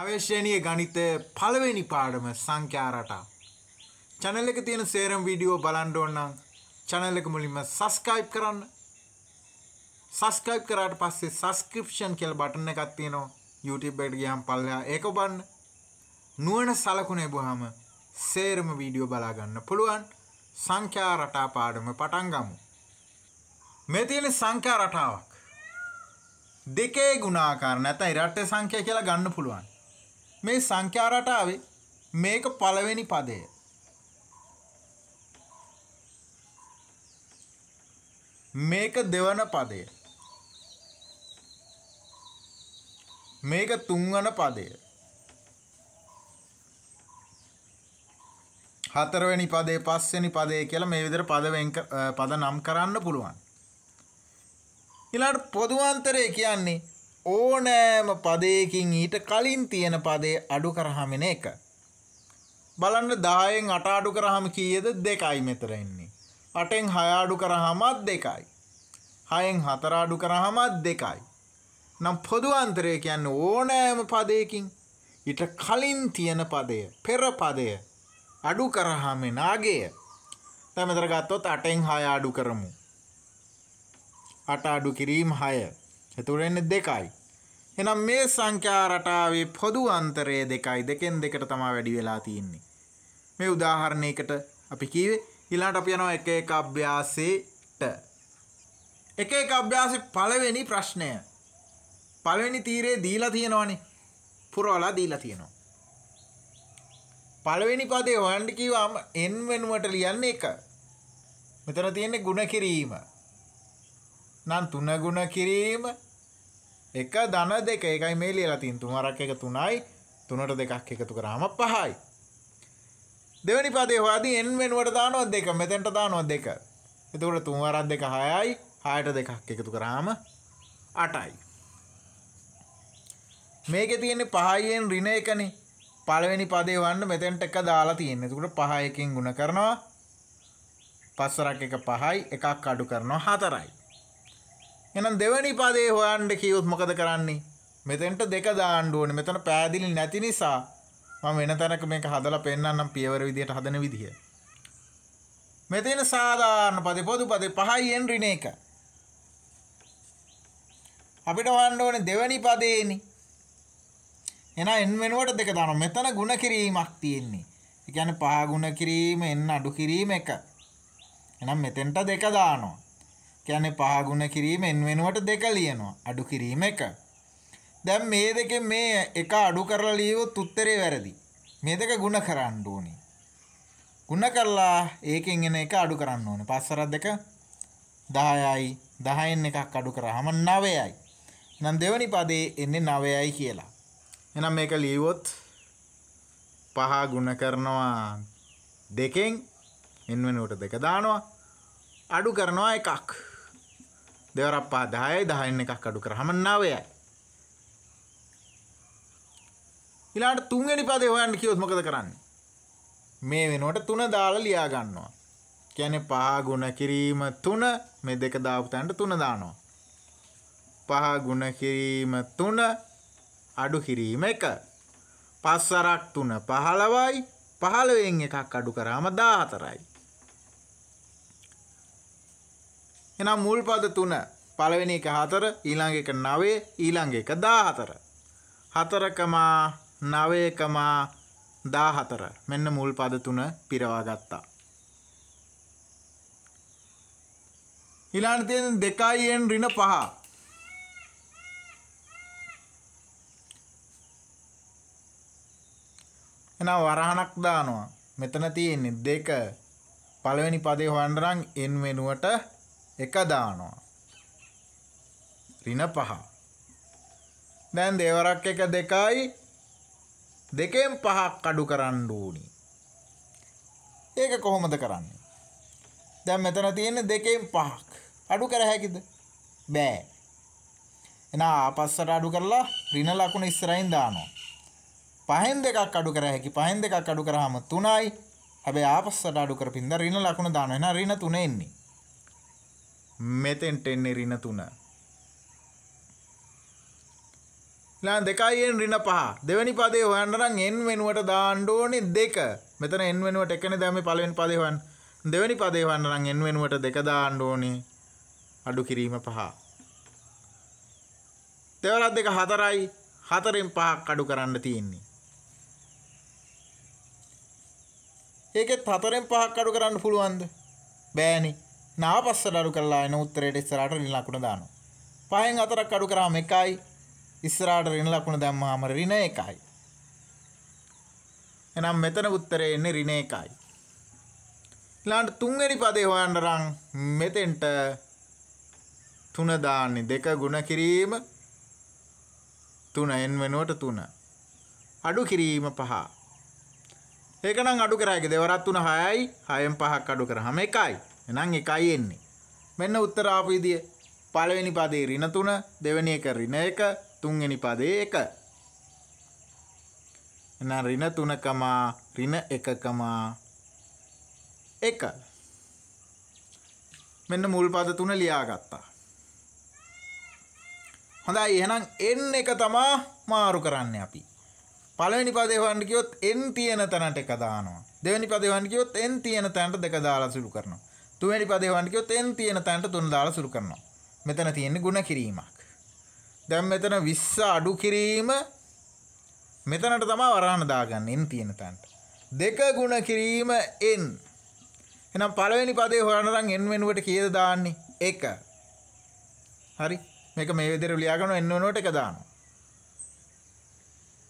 අවේශණීය ගණිතය පළවෙනි පාඩම සංඛ්‍යා රටා. channel එක තියෙන සේරම වීඩියෝ බලන්න ඕන නම් channel එක මුලින්ම subscribe කරන්න. subscribe කරාට පස්සේ subscription කියලා බටන් එකක් තියෙනවා. YouTube එකට ගියාම පල්ලා ඒක බලන්න. නුවණ සලකුණ ලැබුවාම සේරම වීඩියෝ බලා ගන්න පුළුවන්. සංඛ්‍යා රටා පාඩම පටන් ගමු. මේ තියෙන සංඛ්‍යා රටාවක්. දෙකේ ගුණාකාර නැත්නම් රටේ සංඛ්‍යා කියලා ගන්න පුළුවන්. මේ සංඛ්‍යා රටාවේ මේක පළවෙනි පදය. මේක දෙවන පදය. මේක තුන්වන පදය. හතරවෙනි පදේ පස්වෙනි පදේ කියලා මේ විදිහට පද වෙන් පද නම් කරන්න පුළුවන්. ඊළඟට පොදු අන්තරය කියන්නේ ඕනෑම පදයකින් ඊට කලින් තියෙන පදේ අඩු කරහමෙන එක. බලන්න දායෙන් අට අඩු කරහම කීයද දෙකයි මෙතර එන්නේ. අටෙන් හය අඩු කරහමත් දෙකයි. හයෙන් හතර අඩු කරහමත් දෙකයි. නම් පොදු අන්තරය කියන්න ඕනෑම පදයකින් ඊට කලින් තියෙන පදය පෙර පදය අඩු කරහමෙ නාගය. තැමතර ගත්තොත් අටෙන් හය අඩු කරමු. අට අඩු කිරීම් හය. එතුරෙන්න දෙකයි. එනම් මේ සංඛ්‍යා රටාවේ පොදු අන්තරය දෙකයි දෙකෙන් දෙකට තමයි වැඩි වෙලා තියෙන්නේ. මේ උදාහරණයකට අපි කීවේ ඊළඟට අපි යනවා එක එක අභ්‍යාසෙට. එක එක අභ්‍යාසෙ පළවෙනි ප්‍රශ්නය. පළවෙනි තීරේ දීලා තියෙනවනේ. පුරවලා දීලා තියෙනවා. පළවෙනි පදේ හොයන්න කිව්වම n වෙනුවට ලියන්න එක. මෙතන තියෙන්නේ ಗುಣ කිරීම. නම් තුන ಗುಣ කිරීම එක ධන දෙක එකයි මේ ලියලා තියෙන තුනරක් එක තුනයි තුනට දෙකක් එකතු කරාම පහයි දෙවෙනි පදේ හොයාදී n වෙනුවට දානවා දෙක මෙතෙන්ට දානවා දෙක එතකොට තුනරක් දෙක හයයි හයට දෙකක් එකතු කරාම අටයි මේකේ තියෙන්නේ පහයෙන් ඍණ එකනේ පළවෙනි පදේ වන්න මෙතෙන්ට එක දාලා තියෙන්නේ එතකොට පහ එකෙන් ගුණ කරනවා පස්සරක් එක පහයි එකක් අඩු කරනවා හතරයි එහෙනම් දෙවැනි පදේ හොයන්න කියොත් මොකද කරන්නේ? මෙතෙන්ට දෙක දාන්න ඕනේ. මෙතන පෑදිලි නැති නිසා මම වෙන තැනක මේක හදලා පෙන්නන්නම් පියවර විදියට හදන විදිය. මෙතන සාධාරණ පදේ පොදු පදේ පහයි එන්රින එක. අපිට හොයන්න ඕනේ දෙවැනි පදේනේ. එහෙනම් n වෙනුවට දෙක දානවා. මෙතන ಗುಣ කිරීමක් තියෙන්නේ. ඒ කියන්නේ පහ ಗುಣ කිරීම n අඩු කිරීම එක. එහෙනම් මෙතෙන්ට දෙක දානවා. කියන්නේ පහ ගුණ කිරීම n වෙනුවට දෙක ලියනවා. අඩු කිරීම එක. දැන් මේ දෙකෙන් මේ එක අඩු කරලා ලියුවොත් උත්තරේ වැරදි. මේ දෙක ගුණ කරන්න ඕනේ. ගුණ කරලා ඒකෙන් එන එක අඩු කරන්න ඕනේ. පස්සර දෙක 10යි 10න් එකක් අඩු කරාම 9යි. එහෙනම් දෙවනි පදේ එන්නේ 9යි කියලා. එහෙනම් මේක ලියුවොත් පහ ගුණ කරනවා දෙකෙන් n වෙනුවට දෙක දානවා අඩු කරනවා එකක් දෙවරප්පා 10යි 10න් එකක් අඩු කරාම 9යි. ඊළඟට තුන්වෙනි පදේ හොයන්න කිව්වොත් මොකද කරන්නේ? මේ වෙනුවට 3 දාලා ලියා ගන්නවා. කියන්නේ 5 ගුණ කිරීම 3 මේ දෙක දාපු තැනට 3 දානවා. 5 ගුණ කිරීම 3 අඩු කිරීම 1. 5 අරක් 3 15යි. 15න් එකක් අඩු කරාම 14යි. එනම් මුල් පද තුන පළවෙනි එක හතර ඊළඟ එක නවේ ඊළඟ එක දාහතර. හතරකමා නවයකමා දාහතර මෙන්න මුල් පද තුන පිරවා ගත්තා. ඊළඟ තියෙන දෙකයිෙන් ඍණ පහ. එහෙනම් වරහණක් දානවා. මෙතන තියෙන්නේ දෙක. පළවෙනි පදේ හොයන්න නම් n වෙනුවට එක දානවා. රින පහ. දැන් දෙවරක් එක දෙකයි දෙකෙන් පහක් අඩු කරන්න ඕනි. ඒක කොහොමද කරන්නේ? දැන් මෙතන තියෙන දෙකෙන් පහක් අඩු කර හැකිද? බෑ. එහෙනම් ආපස්සට අඩු කරලා ඍණ ලකුණ ඉස්සරහින් දානවා. පහෙන් දෙකක් අඩු කර හැකි. පහෙන් දෙකක් අඩු කරාම 3යි. හැබැයි ආපස්සට අඩු කරපින්ද ඍණ ලකුණ දානවා. එහෙනම් ඍණ 3 එන්නේ. මෙතෙන්ට එන්නේ ඍණ 3. ඊළඟ 2යි n ඍණ 5. දෙවෙනි පදේ හොයන්න නම් n වෙනුවට දාන්න ඕනේ 2. මෙතන n වෙනුවට එකනේ දැම්මේ පළවෙනි පදේ හොයන්න. දෙවෙනි පදේ හොයන්න නම් n වෙනුවට 2 දාන්න ඕනේ. අඩු කිරීම 5. දෙවරක් දෙක 4යි. 4ෙන් 5ක් අඩු කරන්න තියෙන්නේ. ඒකෙත් හතරෙන් පහක් අඩු කරන්න පුළුවන්ද? බෑනේ. නාපස්සට අඩු කරලා එන උත්තරයට ඉස්සරහට ඍණ ලකුණ දානවා. පහෙන් හතරක් අඩු කරාම එකයි ඉස්සරහට ඍණ ලකුණ දැම්මහම ඍණ එකයි. එහෙනම් මෙතන උත්තරේ එන්නේ ඍණ එකයි. ඊළඟට තුන්වෙනි පදේ හොයන්න නම් මෙතෙන්ට තුන දාන්නේ දෙක ගුණ කිරීම තුන n වෙනුවට තුන අඩු කිරීම පහ ඒකනම් අඩු කරාගේ දෙවරක් තුන 6යි 6න් 5ක් අඩු කරාම 1යි එනම් එකයි එන්නේ. මෙන්න උත්තරාපීදිය පළවෙනි පදේ ඍණ 3 දෙවෙනි එක ඍණ 1 තුන්වෙනි පදේ 1. එහෙනම් ඍණ 3 කමා ඍණ 1 කමා 1. මෙන්න මුල් පද තුන ලියාගත්තා. හොඳයි එහෙනම් n එක තමා මාරු කරන්නේ අපි. පළවෙනි පදේ හොයන්න කිව්වොත් n තියෙන තැනට එක දානවා. දෙවෙනි පදේ හොයන්න කිව්වොත් n තියෙන තැනට දෙක දාලා සුළු කරනවා. තුවැනි පදේ වන්නිකෝ තෙන් තියෙන තැනට තුන දාලා සුරු කරනවා. මෙතන තියෙන්නේ ಗುಣ කිරීමක්. දැන් මෙතන 20 අඩු කිරීම මෙතනට තමයි වරහන දාගන්නේ n තියෙන තැනට. දෙක ಗುಣ කිරීම n. එහෙනම් පළවෙනි පදේ හොයනනම් n වෙනුවට කීයද දාන්නේ? 1. හරි. මේක මේ විදිහට ලියාගෙන n වෙනුවට 1 දානවා.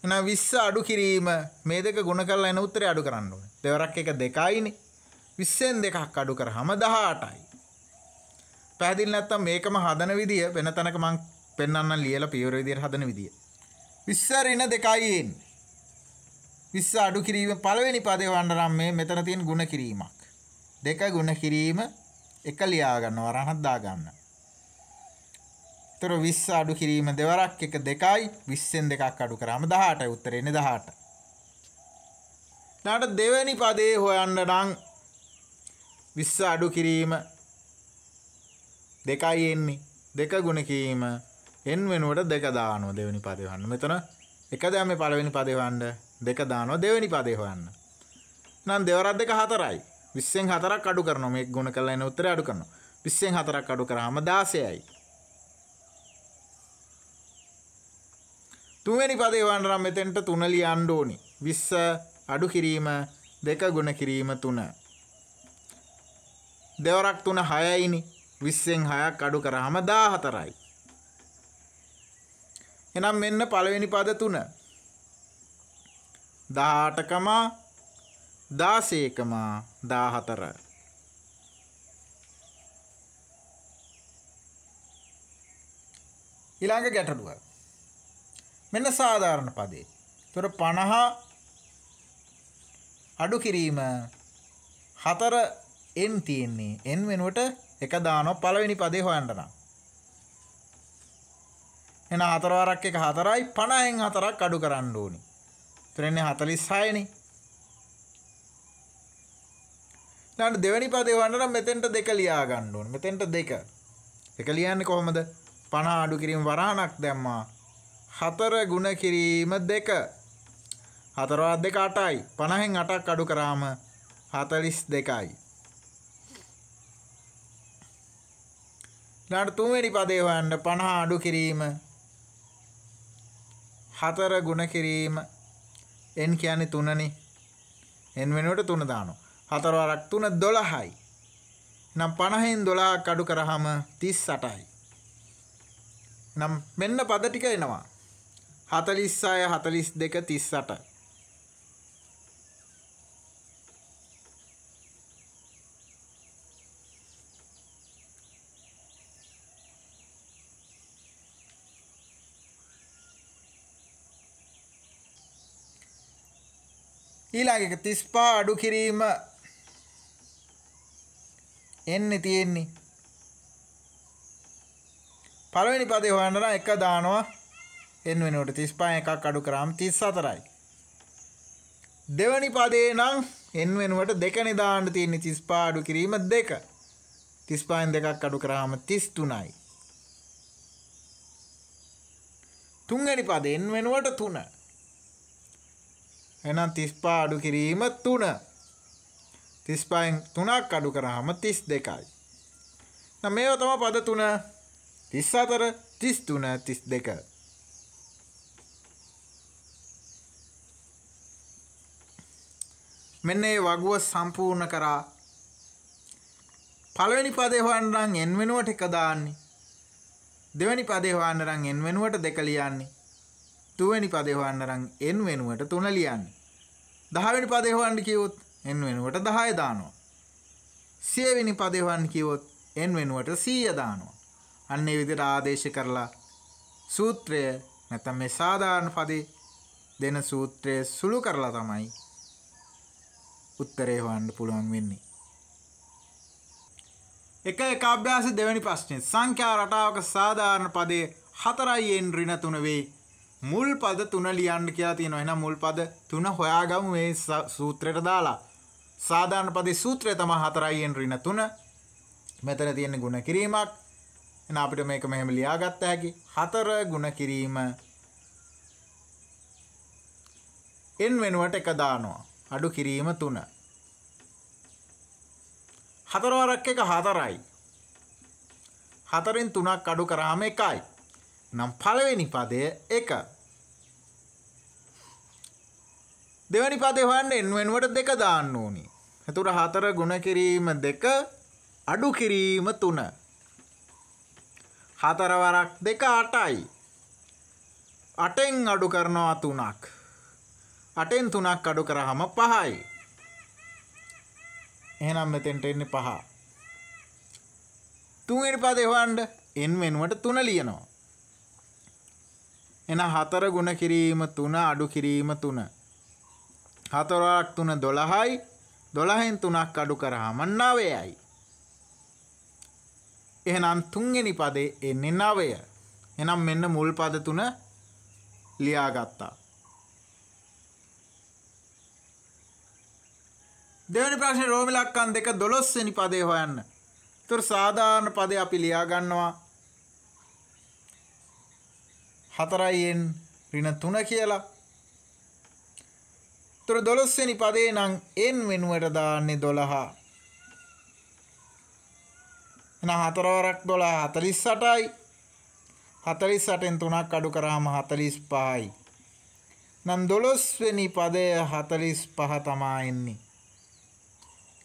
එහෙනම් 20 අඩු කිරීම මේ දෙක ಗುಣ කරලා එන උත්තරේ අඩු කරන්න ඕනේ. දෙවරක් එක දෙකයිනේ. විස්සෙන් දෙකක් අඩු කරහම 18යි. පැහැදිලි නැත්තම් මේකම හදන විදිය වෙන තැනක මං පෙන්වන්නම් ලියලා පියවර විදියට හදන විදිය. 20 ඍණ 2යි එන්නේ. 20 අඩු කිරීම පළවෙනි පදේ වන්න නම් මේ මෙතන තියෙන ಗುಣ කිරීමක්. දෙක ಗುಣ කිරීම එක ලියා ගන්නවා රහත් දා ගන්න. ඒතර 20 අඩු කිරීම දෙවරක් එක දෙකයි 20ෙන් දෙකක් අඩු කරාම 18යි උත්තරේ එන්නේ 18. ඊට දෙවෙනි පදේ හොයන්න නම් විස්ස අඩු කිරීම දෙකයි එන්නේ දෙක ගුණ කිරීම n වෙනුවට දෙක දානවා දෙවෙනි පදේ වහන්න. මෙතන එක දැම්ම මේ පළවෙනි පදේ වහන්න දෙක දානවා දෙවෙනි පදේ වහන්න. නම් දෙවරක් දෙක හතරයි. 20න් හතරක් අඩු කරනවා මේක ගුණ කරලා එන උත්තරය අඩු කරනවා. 20න් හතරක් අඩු කරාම 16යි. තුන්වෙනි පදේ වහන්න නම් මෙතෙන්ට තුන ලියන්න ඕනි. 20 අඩු කිරීම දෙක ගුණ කිරීම 3. දෙවරක් තුන හයයිනි විස්සෙන් හයක් අඩු කරහම දා හතරයි. එනම් මෙන්න පළවෙනි පද තුන. දාටකමා දාසේකමා දාහතර. ඊළඟ ගැටඩුව. මෙන්න සාධාරණ පදේ. තුර පණහා අඩු කිරීම හතර එන් තියෙන්නේ එන් වෙනුවට එක දානො පළවෙනි පදේ හොයන්ටන එන හතරවරක් එක හතරයි පණයෙන් හතරක් අඩු කරන්න ඕනි තුරෙන්නේ හතලිස් හයනි ට දෙවැනි පදේ වන්නට මෙතෙන්ට දෙක ලියා ගන්න ඕන මෙතෙන්ට දෙක එක ලියන්නේ කොහොමද පණ අඩු කිරීම වරහණක් දැම්මා හතර ගුණ කිරීම දෙක හතරවත් දෙක අටයි පණහෙන් අටක් අඩු කරාම හතලිස් දෙකයි ඊළඟට තුන්වෙනි පදේ හොයන්න 50 අඩු කිරීම 4 ගුණ කිරීම n කියන්නේ 3නේ n වෙනුවට 3 දානවා 4 වරක් 3 12යි නම් 50න් 12ක් අඩු කරාම 38යි නම් මෙන්න පද ටික එනවා 46 42 38 ඊළඟ එක 35 අඩු කිරීම එන්නේ තියෙන්නේ පළවෙනි පදේ හොයන්න නම් එක දානවා n වෙනුවට 35 එකක් අඩු කරාම 34යි දෙවැනි පදේ නම් n වෙනුවට දෙකනේ දාන්න තියෙන්නේ 35 අඩු කිරීම 2 35න් දෙකක් අඩු කරාම 33යි තුන්වැනි පදේ n වෙනුවට 3 එහෙනම් 35 අඩු කිරීම 3 35න් 3ක් අඩු කරාම 32යි නම් මේවා තමයි පද 3 34 33 32 මෙන්න මේ වගුව සම්පූර්ණ කරා පළවෙනි පදේ හොයන්න නම් n වෙනුවට එක දාන්නේ. දෙවෙනි පදේ හොයන්න නම් n වෙනුවට දෙක ලියන්නේ. තුන්වෙනි පදේ හොයන්න නම් n වෙනුවට තුන ලියන්නේ. දහවෙනි පදේ හොයන්න කිව්වොත් n වෙනුවට 10 දානවා. 100 වෙනි පදේ හොයන්න කිව්වොත් n වෙනුවට 100 දානවා. අන්න ඒ විදිහට ආදේශ කරලා සූත්‍රය නැත්නම් මේ සාධාරණ පදේ දෙන සූත්‍රය සුළු කරලා තමයි උත්තරේ හොයන්න පුළුවන් වෙන්නේ. එක එක අභ්‍යාස දෙවැනි ප්‍රශ්නේ සංඛ්‍යා රටාවක සාධාරණ පදයේ 4යි n ඍණ 3 වේ මුල් පද තුන ලියන්න කියලා තියෙනවා. එහෙනම් මුල් පද තුන හොයාගමු මේ සූත්‍රයට දාලා. සාධාරණ පදේ සූත්‍රය තමයි 4යි ඍණ 3. මෙතන තියෙන ಗುಣ කිරීමක්. එහෙනම් අපිට මේක මෙහෙම ලියාගත්ත හැකි. 4 ಗುಣ කිරීම n වෙනුවට එක දානවා. අඩු කිරීම 3. 4 වරක් එක 4යි. 4ෙන් 3ක් අඩු කරාම 1යි. නම් පළවෙනි පදය එක දෙවැනි පදේ හොයන්න එන්නුවෙන්වට දෙක දාන්න ඕනි. එතකොට හතර ගුණ කිරීම දෙක අඩු කිරීම තුන. හතර වරක් දෙක අටයි. අටෙන් අඩු කරනවා තුනක්. අටෙන් තුනක් අඩු කරාම පහයි. එහෙනම් මෙතෙන්ට එන්නේ පහ. තුන්වෙනි පදේ හොයන්න එන් වෙනුවට තුන ලියනවා. එන හතර ගුණ කිරීම තුන අඩු කිරීම තුන. හතරක් තුන දොළහයි දොළහෙන් තුනක් අඩු කරහම නවයයි. එහෙනම් තුන්ගෙනි පදේ එන්නේ නවය. එනම් මෙන්න මුල් පද තුන ලියාගත්තා. දෙවැනි ප්‍රශ්නේ රෝම ඉලක්කම් දෙක 12 වෙනි පදේ හොයන්න. ඒතර සාධාරණ පදේ අපි ලියා ගන්නවා හතරයියෙන් රින තුන කියලා තුර දොළොස්වෙනි පදේ නම් එන් වෙනුවට දාන්නේ දොළහා එන හතරවරක් දොළහ හතලිස් සටයි හතලිස් සටෙන් තුනක් අඩු කරාම හතලිස් පහයි නම් දොළොස්වෙනි පදය හතලිස් පහ තමා එන්නේ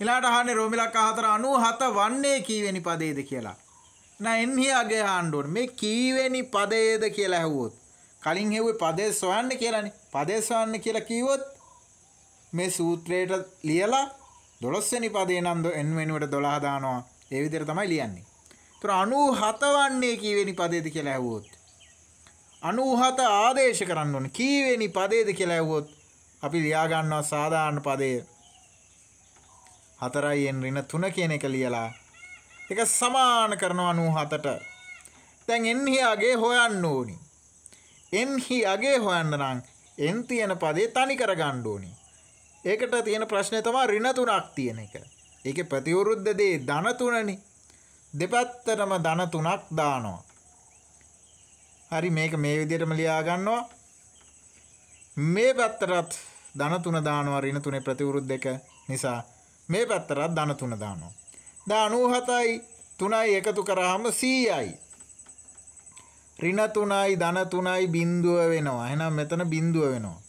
එලාට අහන්නේ රෝමිලක් හතර අනූ හත වන්නේ කීවෙනි පදේද කියලා නයන්හි අගේ හාණ්ඩුවන මේ කීවෙනි පදයේද කියලා ඇහුවොත් කලින් හෙව්වේ පදේ සොයන්න කියලානේ පදේ සොයන්න කියලා කිව්වොත් මේ සූත්‍රයට ලියලා 12 වෙනි පදේ නම් n වෙනුවට 12 දානවා ඒ විදිහට තමයි ලියන්නේ. ඒතර 97 වන්නේ කීවෙනි පදේද කියලා ඇහුවොත් 97 ආදේශ කරන්න ඕනේ කීවෙනි පදේද කියලා ඇහුවොත් අපි ලියා ගන්නවා සාධාරණ පදය 4යි n ඍණ 3 කියන එක ලියලා එක සමාන කරනවා 97ට. දැන් එන්හි අගේ හොයන්න ඕනි. එන්හි අගේ හොයන්න නම් එන් තියෙන පදේ තනි කරගන්න ඕනි. ඒකට තියෙන ප්‍රශ්නේ තමයි ඍණ තුනක් තියෙන එක. ඒකේ ප්‍රතිවිරුද්ධ දේ ධන තුනනේ. දෙපැත්තටම ධන තුනක් දානවා. හරි මේක මේ විදිහටම ලියා ගන්නවා. මේ පැත්තටත් ධන තුන දානවා ඍණ තුනේ ප්‍රතිවිරුද්ධ එක නිසා මේ පැත්තටත් ධන තුන දානවා. දානූහතයි තුනයි එකතු කරාම සීයයි. රින තුනයි ධන තුනයි බින්දුව වෙනවා එනම් මෙතන බින්දුව වෙනවා.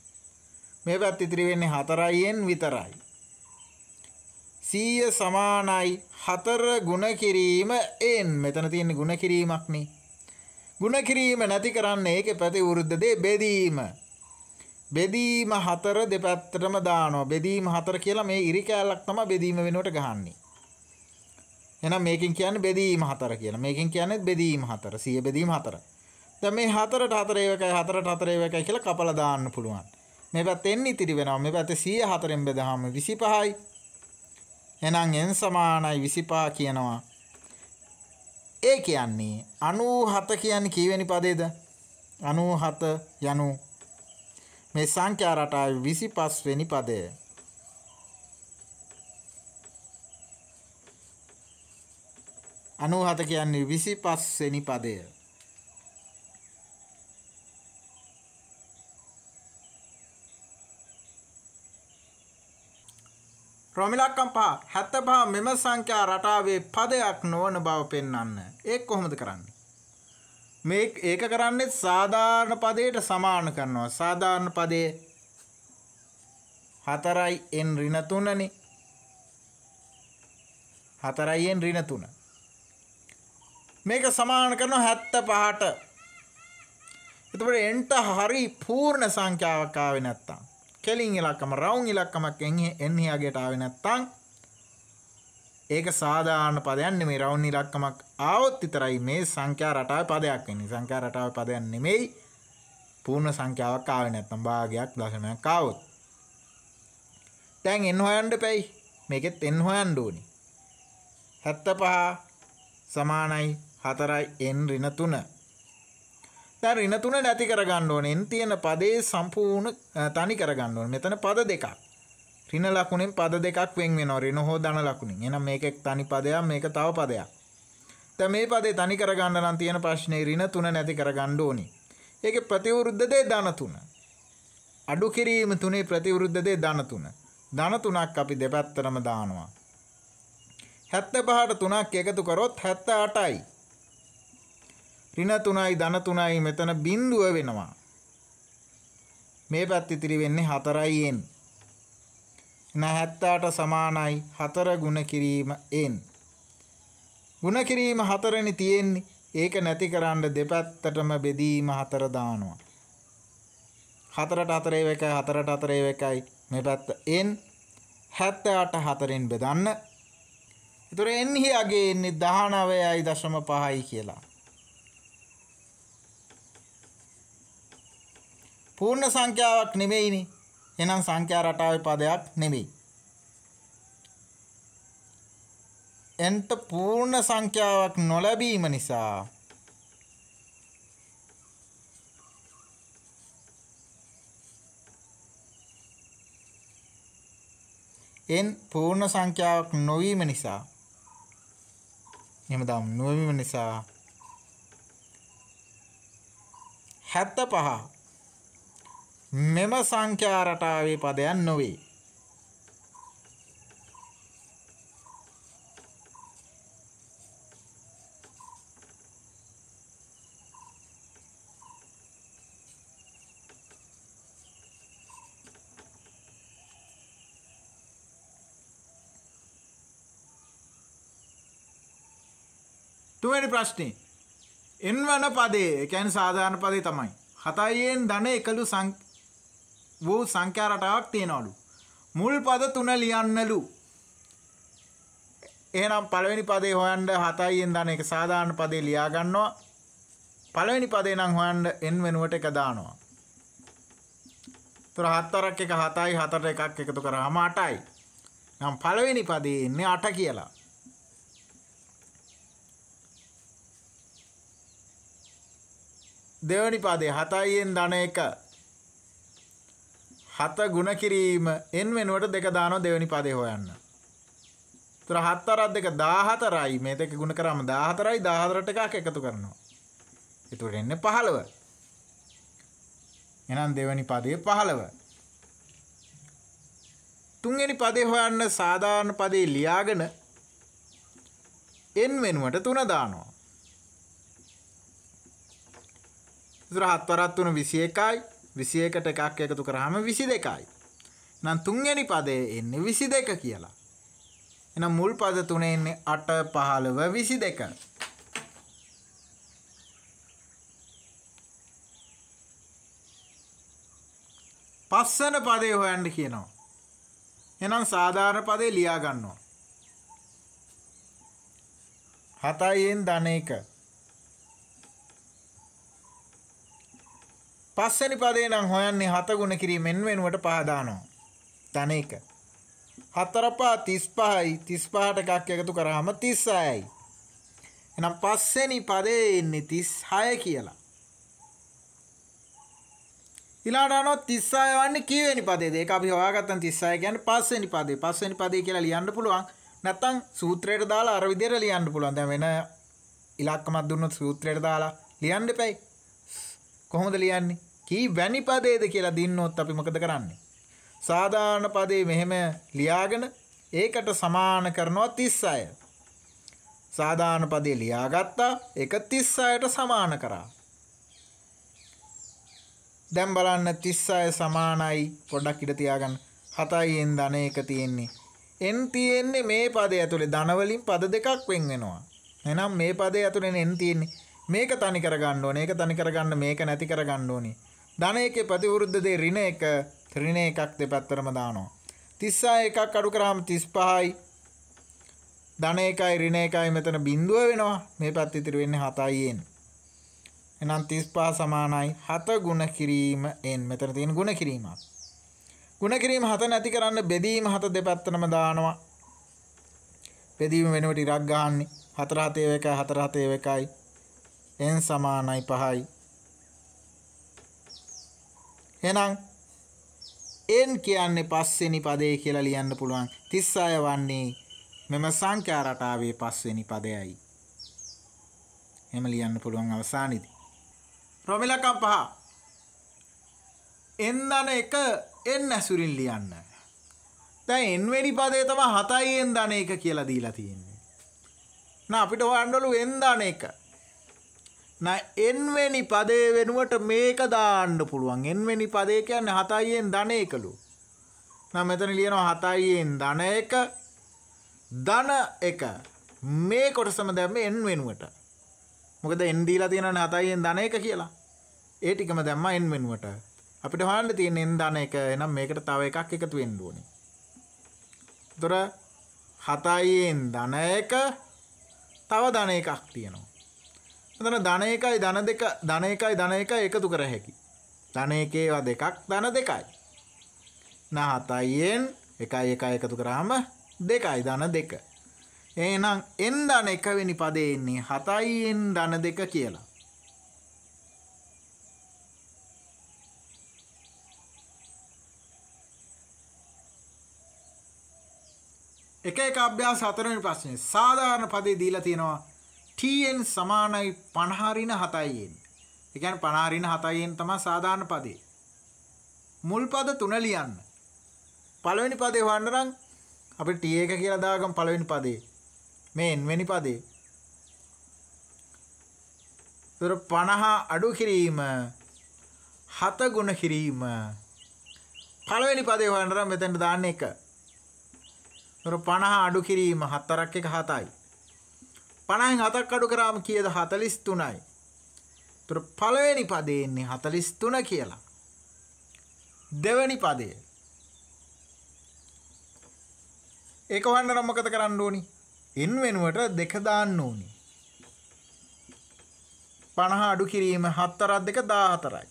මේ පැත් ඉතිරි වෙන්නේ හතරයියෙන් විතරයි. සීය සමානයි හතර ගුණ කිරීම එන් මෙතන තියෙන ගුණ කිරීමක් නේ. ගුණ කිරීම නැති කරන්න ඒක ප්‍රතිවෘද්ධ දේ බෙදීම. බෙදීම හතර දෙපැත්තටම දානවා. බෙදීම හතර කියලා මේ ඉරි කෑල්ලක් තමයි බෙදීම වෙනුවට ගහන්නේ. එහෙනම් මේකෙන් කියන්නේ බෙදීම හතර කියලා. මේකෙන් කියන්නේ බෙදීම හතර. 100 බෙදීම හතර. දැන් මේ හතරට හතර ඒව එකයි හතරට හතර ඒව එකයි කියලා කපලා දාන්න පුළුවන්. මේ පැත්තේ n ඉතිරි වෙනවා. මේ පැත්තේ 104ෙන් බෙදාම 25යි. එහෙනම් n සමානයි 25 කියනවා. ඒ කියන්නේ 97 කියන්නේ කීවෙනි පදේද? 97 යනු මේ සංඛ්‍යා රටාවේ 25 වෙනි පදය. 97 කියන්නේ 25 වෙනි පදය. රොමිලක්කම්පා 75 මෙම සංඛ්‍යා රටාවේ පදයක් නොවන බව පෙන්වන්න. ඒක කොහොමද කරන්නේ? මේ ඒක කරන්නේ සාධාරණ පදයට සමාන කරනවා. සාධාරණ පදයේ 4යි n ඍණ 3නේ. 4යි n ඍණ 3. මේක සමාන කරන හැත්ත පහට එතකොට එන්ට හරි පූර්ණ සංඛ්‍යාවක් ආවේ නැත්තම් කෙලින් ඉලක්කම රවුම් ඉලක්කමක් එන්නේ යගේට ආවේ නැත්තම් ඒක සාධාරණ පදයක් නෙමෙයි රවුම් ඉලක්කමක් ආවොත් විතරයි මේ සංඛ්‍යා රටාවේ පදයක් වෙන්නේ සංඛ්‍යා රටාවේ පදයක් නෙමෙයි පූර්ණ සංඛ්‍යාවක් ආවේ නැත්තම් භාගයක් දශමයක් ආවොත් දැන් n හොයන්න දෙපයි මේකෙත් n හොයන්න ඕනේ 75 සමානයි හතරයි n ඍණ 3 දැන් ඍණ 3 නැති කරගන්න ඕනේ n තියෙන පදේ සම්පූර්ණ තනි කරගන්න ඕනේ මෙතන පද දෙකක් ඍණ ලකුණෙන් පද දෙකක් වෙන් වෙනවා ඍණ හෝ ධන ලකුණෙන් එහෙනම් මේක එක් තනි පදයක් මේක තව පදයක් දැන් මේ පදේ තනි කරගන්න නම් තියෙන ප්‍රශ්නේ ඍණ 3 නැති කරගන්න ඕනේ ඒකේ ප්‍රතිවිරුද්ධ දේ ධන 3 අඩු කිරීම තුනේ ප්‍රතිවිරුද්ධ දේ ධන 3 ධන 3ක් අපි දෙපැත්තටම දානවා 75ට 3ක් එකතු කරොත් 78යි ඍණ 3යි ධන 3යි මෙතන බිඳුව වෙනවා. මේ පැත්ත ඉතිරි වෙන්නේ 4යි n. නැහැත්තාට සමානයි 4 ಗುಣ කිරීම n. ಗುಣ කිරීම 4නේ තියෙන්නේ. ඒක නැතිකරන්න දෙපැත්තටම බෙදීම 4 දානවා. 4ට 4 එකයි 4ට 4 එකයි මේ පැත්ත n 78 4ෙන් බෙදන්න. ඒතර n හි අගේ එන්නේ 19.5යි කියලා. පූර්ණ සංඛ්‍යාවක් නෙමෙයිනේ. එහෙනම් සංඛ්‍යා රටාවේ පදයක් නෙමෙයි. එන්ට පූර්ණ සංඛ්‍යාවක් නොලැබීම නිසා එන් පූර්ණ සංඛ්‍යාවක් නොවීම නිසා එහෙම දම් නොවීම නිසා 75 මෙම සංඛ්‍යා රටාවේ පදයන් නොවේ. තුවැනි ප්‍රශ්නේ එන්වන පදේ ඒ කියන්නේ සාධාරණ පදේ තමයි. හතයෙන් ධන එකලු සංඛ්‍යා වූ සංඛ්‍යා රටාවක් තියෙනවලු. මුල් පද තුන ලියන්නලු. එහෙනම් පළවෙනි පදේ හොයන්න 7යිෙන් දාන එක සාමාන්‍ය පදේ ලියා ගන්නවා. පළවෙනි පදේ නම් හොයන්න n වෙනුවට එක දානවා. ඒතර 7ක් එක 7යි 4ට එකක් එකතු කරාම 8යි. නම් පළවෙනි පදේ එන්නේ 8 කියලා. දෙවනි පදේ 7යිෙන් දාන එක හත ගුණ කිරීම එන් වෙනුවට දෙක දානවා දෙවෙනි පදේ හොයන්න. ඒතර 7 4 දෙක 14යි. මේ දෙක ගුණ කරාම 14යි 14ට එකක් එකතු කරනවා. ඒතර එන්නේ 15. එහෙනම් දෙවෙනි පදේ 15. තුන්වෙනි පදේ හොයන්න සාධාරණ පදේ ලියාගෙන එන් වෙනුවට 3 දානවා. ඒතර 7 4 3 21යි. විසි එකට එකක් එකතු කරහම විසි දෙකයි. නම් තුන්ගනි පදය එන්නේ විසි දෙක කියලා. එනම් මුල් පද තුනේ එන්නේ අට පහළව විසි දෙක. පස්සන පදේ හොයන්ඩ කියනවා. එනම් සාධාරණ පදේ ලියා ගන්නවා. හතයියෙන් ධන එක පස්වැනි පදේ නම් හොයන්නේ හත ගුණ කිරීමෙන් වෙනුවට පහ දානවා. ධන එක. හතර පහ 35යි 35ට එකක් එකතු කරාම 36යි. එහෙනම් පස්වෙනි පදේ එන්නේ 36 කියලා. ඊළඟට අනෝ 36 වන්නේ කීවෙනි පදේද? ඒක අපි හොයාගත්තම 36 කියන්නේ පස්වෙනි පදේ. පස්වෙනි පදේ කියලා ලියන්න පුළුවන්. නැත්තම් සූත්‍රයට දාලා අර විදිහට ලියන්න පුළුවන්. දැන් වෙන ඉලක්කමක් දුන්නොත් සූත්‍රයට දාලා ලියන්න එපැයි. කොහොමද ලියන්නේ? කී වැනි පදයේද කියලා දින්නොත් අපි මොකද කරන්නේ? සාධාරණ පදේ මෙහෙම ලියාගෙන ඒකට සමාන කරනවා 36. සාධාරණ පදේ ලියාගත්තා ඒක 36ට සමාන කරා. දැන් බලන්න 36 සමානයි පොඩ්ඩක් ඉඩ තියාගන්න. 7යින් ධන එක තියෙන්නේ. n තියෙන්නේ මේ පදය ඇතුලේ ධන වලින් පද දෙකක් වෙන් වෙනවා. එහෙනම් මේ පදේ ඇතුලේ n තියෙන්නේ. මේක තනි කරගන්න ඕනේ. ඒක තනි කරගන්න මේක නැති කරගන්න ඕනේ. ධන එකේ ප්‍රතිවිරුද්ධ දේ ඍණ එක ඍණ එකක් දෙපැත්තරම දානවා. 36 එකක් අඩු කරාම 35යි. ධන එකයි ඍණ එකයි මෙතන බිඳුව වෙනවා. මේ පැත්ත ඉතිරි වෙන්නේ 7යි එන්නේ. එනම් 35 සමානයි 7 ගුණ කිරීම n මෙතන තියෙන ගුණ කිරීමක්. ගුණ කිරීම 7 නැති කරන්න බෙදීම 7 දෙපැත්තම දානවා. බෙදීම වෙනුවට ඉරක් ගහන්නේ 4 7 1 4 7 1යි n සමානයි 5යි. එහෙනම් n කියන්නේ පස්වෙනි පදේ කියලා ලියන්න පුළුවන්. 36 වන්නේ මෙම සංඛ්‍යා රටාවේ පස්වෙනි පදයයි. එහෙම ලියන්න පුළුවන් අවසානයේදී. රොමිලකම් පහ. n දන එක n ඇසුරින් ලියන්න. දැන් n වෙනි පදේ තමයි 7යි n දන එක කියලා දීලා තියෙන්නේ. නා අපිට හොයන්න ඕන n දන එක. එන්වෙනි පදේ වෙනුවට මේක දාන්න පුළුවන් එන්වෙනි පදේ කියන්නේ හතයියෙන් ධන එකලු. නම් මෙතන ලියනවා හතයියෙන් ධන එක ධන එක මේ කොටසම දැම්මේ එන් වෙනුවට. මොකද එන් දීලා තියෙනවනේ හතයියෙන් ධන එක කියලා. ඒ ටිකම දැම්මා එන් වෙනුවට. අපිට හොයන්න තියෙන එන් ධන එක එහෙනම් මේකට තව එකක් එකතු වෙන්න ඕනේ. ඒතර හතයියෙන් ධන එක තව ධන එකක් තියෙනවා. මෙතන ධන එකයි ධන දෙක ධන එකයි ධන එකයි එකතු කර හැකි. ධන එකේවා දෙකක් ධන දෙකයි. නහතයෙන් එකයි එකයි එකතු කරාම දෙකයි ධන දෙක. එහෙනම් n ධන එකවෙනි පදේ එන්නේ 7යි n ධන දෙක කියලා. එක එක අභ්‍යාස හතරවෙනි ප්‍රශ්නේ සාධාරණ පදේ දීලා තියෙනවා tn සමානයි 50 රින 7යි එන්නේ. ඒ කියන්නේ 50 රින 7යි එන්නේ තමයි සාධාරණ පදේ. මුල් පද තුන ලියන්න. පළවෙනි පදේ වන්න නම් අපි T1 කියලා දාගමු පළවෙනි පදේ. මේ n වෙනි පදේ. ඒතර 50 අඩු කිරීම 7 ගුණ කිරීම පළවෙනි පදේ හොයන්න නම් මෙතෙන්ට දාන්න 1. ඒතර 50 අඩු කිරීම 4ක් 1 7යි. පණයින් හතක් අඩු කරාම කියද හතලිස් තුනයි. තුර පළවෙනි පදයෙන්නේ හතලිස් තුන කියලා. දෙවැනි පදය. ඒක වන්න නම්මකත කරන්න ඕනි. ඉන් වෙනුවට දෙක දාන්න ඕනි. පණහ අඩු කිරීම හත්තරත් දෙක දාහතරයි.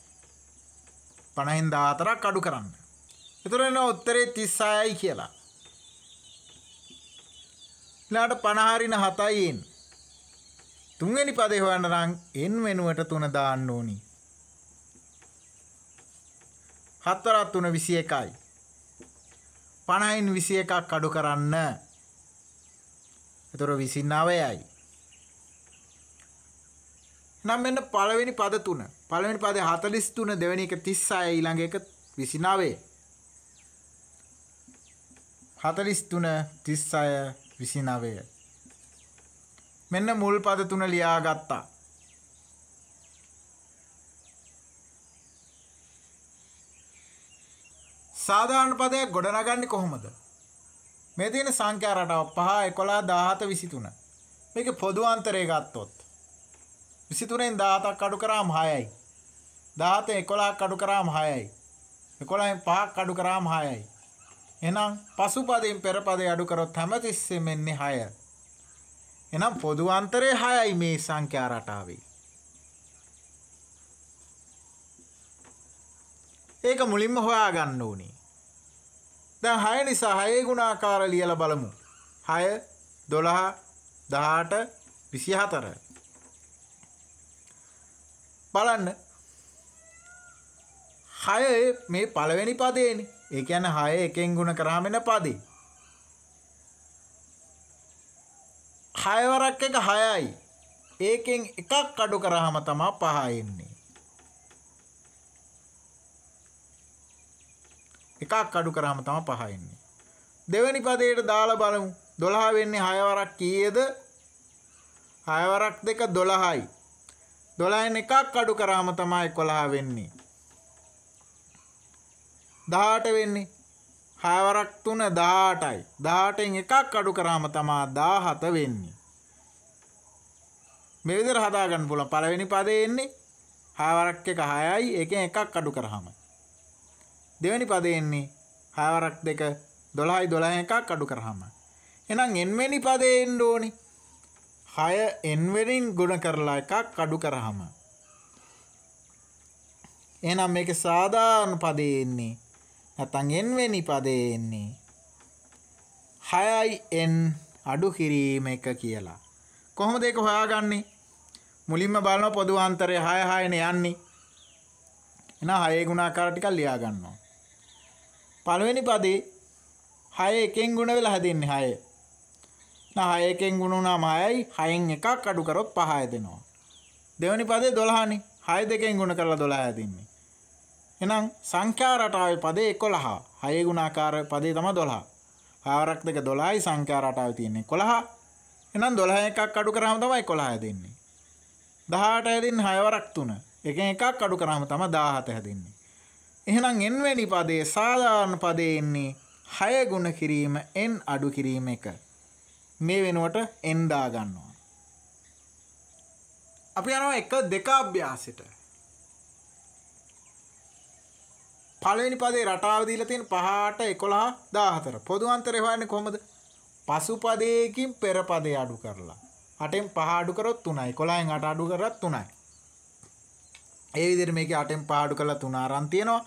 පණයින් දාහතරක් අඩු කරන්න. එතුර එන ඔත්තරේ තිස්සායයි කියලා. ලාට පණහාරින හතයින්. තුන්වෙනි පදේ හොයන්න නම් n වෙනුවට 3 දාන්න ඕනි. 7 වරක් 3 21යි. 50න් 21ක් අඩු කරන්න. එතකොට 29යි. නම් මෙන්න පළවෙනි පද තුන. පළවෙනි පදේ 43 දෙවෙනි එක 36 ඊළඟ එක 29. 43 36 29 මෙන්න මුල් පද තුන ලියාගත්තා. සාධාරණ පදයක් ගොඩනගන්නේ කොහොමද? මේ තියෙන සංඛ්‍යා රටාව 5 11 17 23. මේක පොදු අන්තරය ගත්තොත් 23න් 17ක් අඩු කරාම 6යි. 17 11ක් අඩු කරාම 6යි. 11න් 5ක් අඩු කරාම 6යි. එහෙනම් පසුපදයෙන් පෙරපදේ අඩු කරොත් හැමතිස්සෙම එන්නේ 6. එනම් පොදු අන්තරය 6යි මේ සංඛ්‍යා රටාවේ. ඒක මුලින්ම හොයාගන්න ඕනේ. දැන් 6 නිසා 6 ගුණාකාර ලියලා බලමු. 6 12 18 24 බලන්න 6 මේ පළවෙනි පදේනේ. ඒ කියන්නේ 6 එකෙන් ගුණ කරාම එන පදේ. හයවරක් එක හයයි. ඒකෙන් එකක් අඩු කරාම තමයි පහ එන්නේ. එකක් අඩු කරාම තමයි පහ එන්නේ. දෙවෙනි පදයට දාලා බලමු. 12 වෙන්නේ 6 වරක් කීයද? 6 වරක් දෙක 12යි. 12න් එකක් අඩු කරාම තමයි 11 වෙන්නේ. 18 වෙන්නේ හයවරක් තුන දාටයි දාටෙන් එකක් අඩු කරාම තමා දාහත වෙන්නේ. මෙවිදිර හදාගන්න පුලන් පලවෙනි පදේ එන්නේ හයවරක් එක හයයි එක එකක් අඩු කරහම. දෙවැනි පදයෙන්නේ හයවරක් දෙක දොළහයි දොළහ එකක් අඩු කරහම. එනම් එන්වැනි පදයෙන් ඕනි හය එන්වරින් ගුණ කරලා එකක් අඩු කරහම. එනම් මේක සාධාරණ පදයෙන්නේ නැතන් එන්වෙනි පදේ එන්නේ හයයි එන් අඩු කිරීම එක කියලා. කොහොමද ඒක හොයාගන්නේ? මුලින්ම බලන පොදු අන්තරය 6 6 නේ යන්නේ. එහෙනම් 6 ගුණාකාර ටිකක් ලියා ගන්නවා. පළවෙනි පදේ 6 එකෙන් ගුණ වෙලා හැදෙන්නේ 6. නා 6 එකෙන් ගුණ වුණාම 6යි 6න් එකක් අඩු කරොත් 5 හැදෙනවා. දෙවෙනි පදේ 12 නේ. 6 දෙකෙන් ගුණ කරලා 12 හැදෙන්නේ. එනම් සංඛ්‍යා රටාවේ පදේ 11. හයේ ගුණාකාර පදේ තමයි 12. පාවරක් දෙක 12යි සංඛ්‍යා රටාවේ තියෙන්නේ 11. එහෙනම් 12 එකක් අඩු කරාම තමයි 11 හැදෙන්නේ. 18 හැදෙන්නේ 6 වරක් 3. එකෙන් එකක් අඩු කරාම තමයි 17 හැදෙන්නේ. එහෙනම් n වැඩි පදයේ සාධාරණ පදේ එන්නේ 6 ගුණ කිරීම n අඩු කිරීම එක. මේ වෙනුවට n දා ගන්නවා. අපි යනවා 1 2 අභ්‍යාසෙට. පළවෙනි පදේ රටාව දීලා තියෙන 5ට 11 14. පොදු අන්තරය හොයන්නේ කොහොමද? පසු පදයකින් පෙර පදේ අඩු කරලා. 8න් 5 අඩු කරොත් 3යි. 11න් 8 අඩු කරොත් 3යි. ඒ විදිහට මේකේ 8න් 5 අඩු කරලා 3 අරන් තියෙනවා.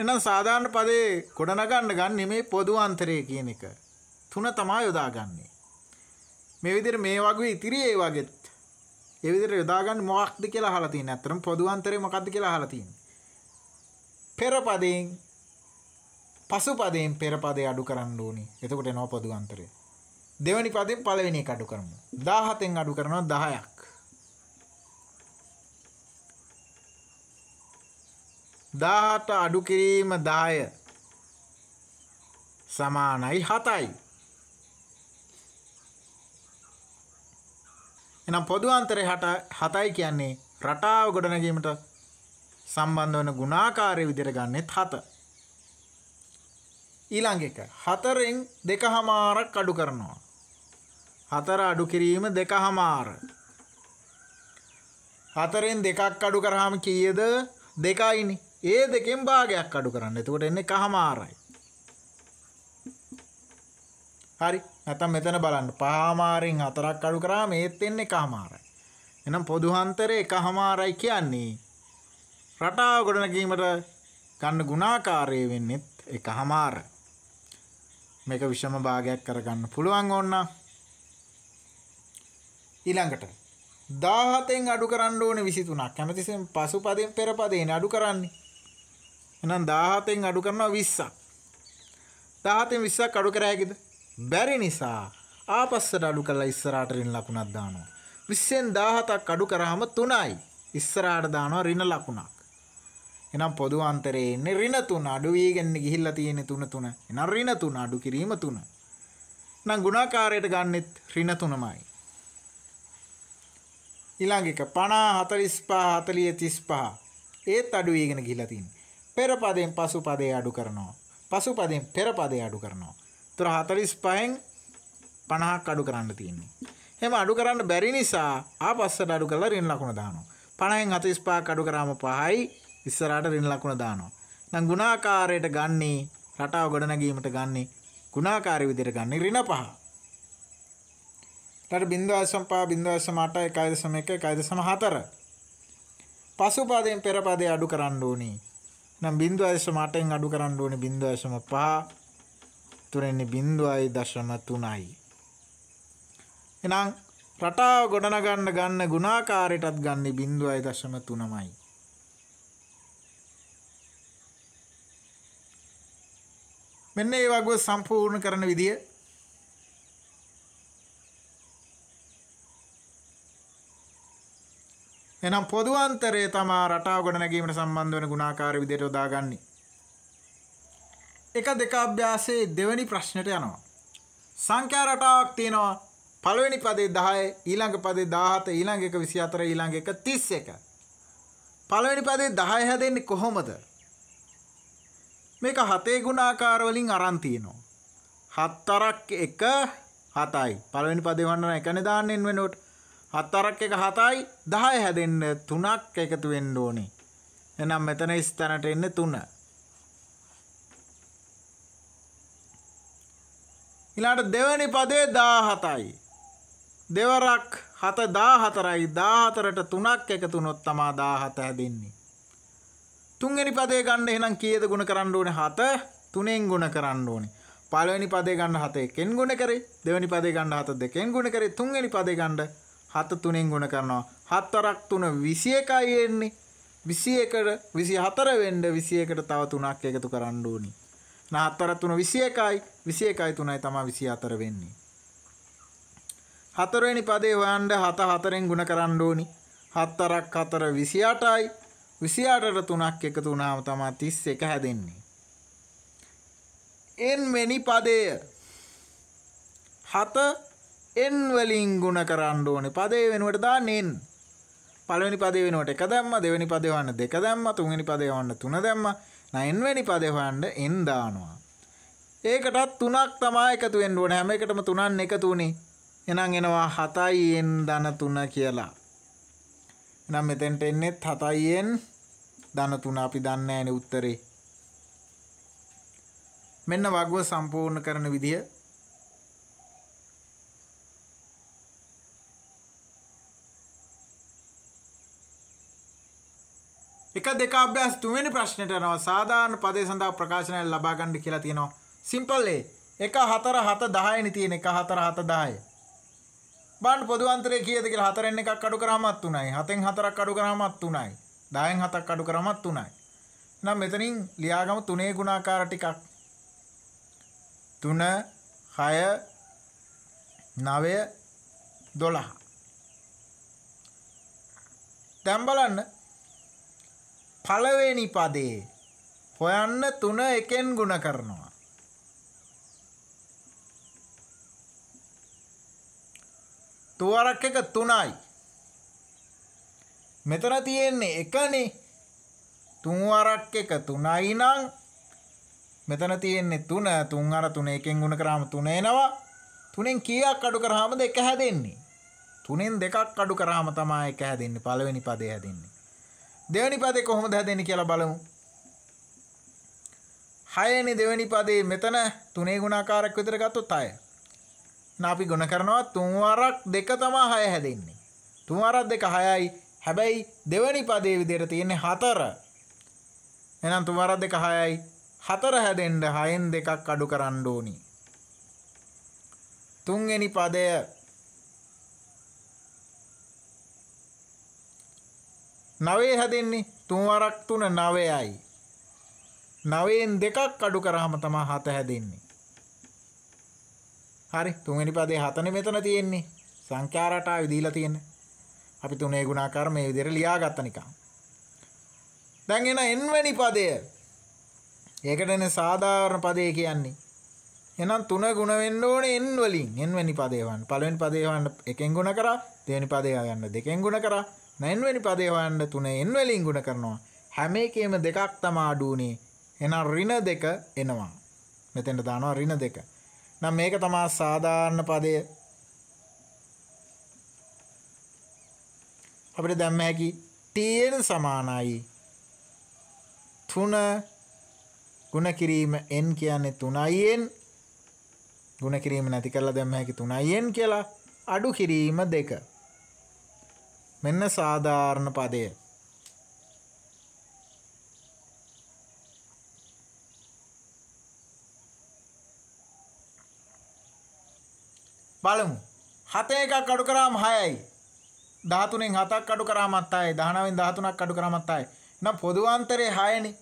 එහෙනම් සාධාරණ පදේ ගොඩනගන්න ගන්නේ මේ පොදු අන්තරය කියන එක. 3 තමයි යොදාගන්නේ. මේ විදිහට මේ වගේ ඉතිරි ඒ වගේ ඒ විදිහට යොදාගන්න මොකක්ද කියලා අහලා තියෙන. අතරම පොදු අන්තරය මොකක්ද කියලා අහලා තියෙන්නේ. පෙරපදයෙන් පසුපදයෙන් පෙරපදේ අඩු කරන්න ඕනි. එතකොට එනවා පොදු අන්තරය. දෙවැනි පදයෙන් පළවෙනි එක අඩු කරමු. 17න් අඩු කරනවා 10ක්. දාහට අඩු කිරීම දාය සමානයි හතයි. එනම් පොදු අන්තරය හතයි කියන්නේ රටාව ගොඩනැගීමට සම්බන්ධ වන ගුණාකාරය විදිර ගන්නෙත් හත. ඊළඟ එක හතරෙන් දෙක හමාරක් අඩු කරනවා. හතර අඩු කිරීම දෙක හමාර. හතරෙන් දෙකක් අඩු කරහම කීයද දෙකයිනි ඒ දෙකෙන් භාගයක් අඩු කරන්න එතකොට එන්නේ කහමාරයි. හරි නැතම් මෙතන බලන්න පහමාරෙන් හතරක් අඩු කරාම ඒත් එන්නේ කහමාරයි. එනම් පොදු හන්තරේ එකහමාරයි කියන්නේ රටාව ගොඩනැගීමට ගන්න ගුණාකාරය වෙන්නෙත් එක හමාර මේක විෂම භාගයක් කරගන්න පුළුවන් ඔන්න ඊළඟට දාහතෙන් අඩු කරන්න ඕන විසිතුනක් කැමතිසෙන් පසු පදෙන් පෙරපදේන අඩු කරන්නේ එනම් දාහතෙන් අඩු කරනවා විස්සක් දාහතෙන් විස්සක් අඩු කරෑකිද බැරි නිසා ආපස්සට අඩු කරලා ඉස්සරහට රින් ලකුණක් දානවා විස්සෙන් දාහතක් අඩු කරාම තුනයි ඉස්සරහට දානවා රින ලකුණක් එනම් පොදු අන්තරයේ ඉන්නේ ඍණ තුන අඩු වීගෙන ගිහිල්ලා තියෙන තුන තුන. එනම් ඍණ තුන අඩු කිරීම තුන. නම් ගුණාකාරයට ගන්නෙත් ඍණ තුනමයි. ඊළඟ එක 50 45 40 35. ඒත් අඩු වීගෙන ගිහිල්ලා තියෙන්නේ. පෙර පදයෙන් පසු පදේ අඩු කරනවා. පසු පදයෙන් පෙර පදේ අඩු කරනවා. ඒතර 45න් 50ක් අඩු කරන්න තියෙන්නේ. එහෙම අඩු කරන්න බැරි නිසා ආපස්සට අඩු කරලා ඍණ ලකුණ දානවා. 50න් 45ක් අඩු කරාම 5යි ඉස්සරහට රින් ලකුණ දානවා. නම් ගුණාකාරයට ගන්නේ රටාව ගොඩනැගීමට ගන්නේ ගුණාකාරී විදිහට ගන්නේ ඍණ පහ. ඊට බින්දුවසම් පහ බින්දුවසම් 8 1.1 1.4. පසුපදයෙන් පෙර පදේ අඩු කරන්න ඕනි. නම් බින්දුවසම් 8ෙන් අඩු කරන්න ඕනි බින්දුවසම් 5 තුරෙන්නේ 0.3යි. එහෙනම් රටාව ගොඩනගන්න ගන්න ගුණාකාරයටත් ගන්නේ 0.3මයි. මෙන්න ඒ වගේ සම්පූර්ණ කරන විදිය එනම් පොදු අන්තරය තමා රටාව ගොඩනැගීමට සම්බන්ධ වන ගුණාකාර විදියට යොදාගන්නේ. එක දෙක අභ්‍යාසයේ දෙවැනි ප්‍රශ්නයට යනවා. සංඛ්‍යා රටාවක් තියෙනවා. පළවෙනි පදේ 10, ඊළඟ පදේ 17, ඊළඟ එක 24, ඊළඟ එක 31. පළවෙනි පදේ 10 හැදෙන්නේ කොහොමද? මේක හතේ ගුණාකාරවලින් අරන්තියනවා. හත්තරක් එක හතයි පළවෙනි පදේ වන්නන එකන දාන්නෙන් වෙනට හත්තරක් එක හතයි දහය හැදෙන්න තුනක් එකතු වෙන්න ඕනේ එනම් මෙතන ස්තැනට එන්න තුන ඉලාට දෙවැනි පදේ දා හතයි දෙවරක් හත දා හතරයි දාහතරට තුනක් එකතුනොත් තමා දා හත හැදෙන්නේ තුන්වෙනි පදේ ගන්න එහෙනම් කීයද ගුණ කරන්න ඕනේ 7 තුනෙන් ගුණ කරන්න ඕනේ පළවෙනි පදේ ගන්න 7 එකෙන් ගුණ කරේ දෙවෙනි පදේ ගන්න 7 දෙකෙන් ගුණ කරේ තුන්වෙනි පදේ ගන්න 7 තුනෙන් ගුණ කරනවා 7ක් 3 21යි එන්නේ 21ට 24 වෙන්න 21ට තව 3ක් එකතු කරන්න ඕනි. නා 7 3 21යි 21යි 3යි තමයි 24 වෙන්නේ. හතරවෙනි පදේ හොයන්න 7 4ෙන් ගුණ කරන්න ඕනි. 7ක් 4 28යි විසියාටට තුනක් එකතු වුණාම තමා තිස් එක හැදෙන්නේ. එන්වැනි පදය හත එන්වලින් ගුණ කරන්න ඕනේ පදේ වෙනුවට දාන්න එන්. පළවෙනි පදේ වෙනුවට එක දැම්ම දෙවෙනි පදේ වන්න දෙක දැම්ම තුන්වෙනි පදේ වන්න තුන දැම්ම නයින්වැනි පදේ වන්න එන් දානවා. ඒකටත් තුනක් තමා එකතු වෙන්න ඕනේ හැම එකටම තුනක් එකතු උනේ. එහෙනම් එනවා 7යි එන් ධන 3 කියලා. නම් මෙතැන්ට එන්නෙත් හතයියෙන් දන තුන අපි දන්න ඇන උත්තරේ. මෙන්න වගුව සම්පූර්ණ කරන විදිහ එක දෙක අභ්‍යාස තුන්වෙනි ප්‍රශ්නයට යනවා සාධාරණ පදේ සඳහා ප්‍රකාශනය ලබා ගන්න කියලා තියෙනවා සිම්පල් ඒ 1 4 7 10 නේ තියෙන 1 4 7 10 බන් පොදුවන්තරය කියද කියලා හතරෙන් එකක් අඩු කරාමත් උනායි. හතෙන් හතරක් අඩු කරාමත් උනායි. 10න් හතක් අඩු කරාමත් උනායි. එහෙනම් මෙතනින් ලියාගමු තුනේ ගුණාකාර ටිකක්. 3 6 9 12. දැන් බලන්න පළවෙනි පදේ හොයන්න 3 එකෙන් ගුණ කරනවා. තුවරක් එක තුනයි. මෙතන තියෙන්නේ එකනේ තුන්වරක් එක තුනයි නම් මෙතන තියෙන්නේ තුන තුන් අර තුන එකෙන් ගුණ කරාම තුන එනවා තුනෙන් කීයක් අඩු කරාම දෙක හැදෙන්නේ තුනෙන් දෙකක් අඩු කරාම තමයි එක හැදෙන්නේ පළවෙනි පදේ හැදෙන්නේ දෙවෙනි පදේ කොහොමද හැදෙන්නේ කියලා බලමු හයනේ දෙවෙනි පදේ මෙතන තුනේ ගුණාකාරයක් විතර ගත්තොත් 6 අපි ගොන කරනවා තුන්වරක් දෙක තමා හය හැදෙන්නේ. තුන්වරක් දෙක හයයි හැබැයි දෙවැනි පදේ විදියට තියෙන්නේ හතර. එහෙනම් තුන්වරක් දෙක හයයි හතර හැදෙන්න හයෙන් දෙකක් අඩු කරන්න ඕනි. තුන්වෙනි පදය නවේ හැදෙන්නේ තුන්වරක් තුන නවයයි. නවයෙන් දෙකක් අඩු කරාම තමා හත හැදෙන්නේ. හරි තුන්වෙනි පදේ හතනේ මෙතන තියෙන්නේ. සංඛ්‍යා රටාවේ දීලා තියෙන. අපි තුනේ ගුණාකාර මේ විදිහට ලියාගත්ත නිකන්. දැන් එන n වෙනි පදය. ඒකටනේ සාධාරණ පදේ කියන්නේ. එහෙනම් තුන ගුණ වෙන්න ඕනේ n වලින්. n වෙනි පදේ වන්න. පළවෙනි පදේ වන්න එකෙන් ගුණ කරා. දෙවෙනි පදේ වන්න දෙකෙන් ගුණ කරා. නැන් වෙනි පදේ වන්න තුනේ n වලින් ගුණ කරනවා. හැම එකේම දෙකක් තමයි අඩු උනේ. එහෙනම් ඍණ දෙක එනවා. මෙතෙන්ට දානවා ඍණ දෙක. නම් මේක තමා සාධාරණ පදය අපිට දැම්ම හැකි tn සමානයි 3 ගුණ කිරීම n කියන්නේ 3n ගුණ කිරීම නැති කරලා දැම්ම හැකි 3n කියලා අඩු කිරීම 2 මෙන්න සාධාරණ පදය බලමු. 7 එකක් අඩු කරාම 6යි. 13න් 7ක් අඩු කරාම 7යි. 19න් 13ක් අඩු කරාම 7යි. එහෙනම් පොදු අන්තරේ 6නේ.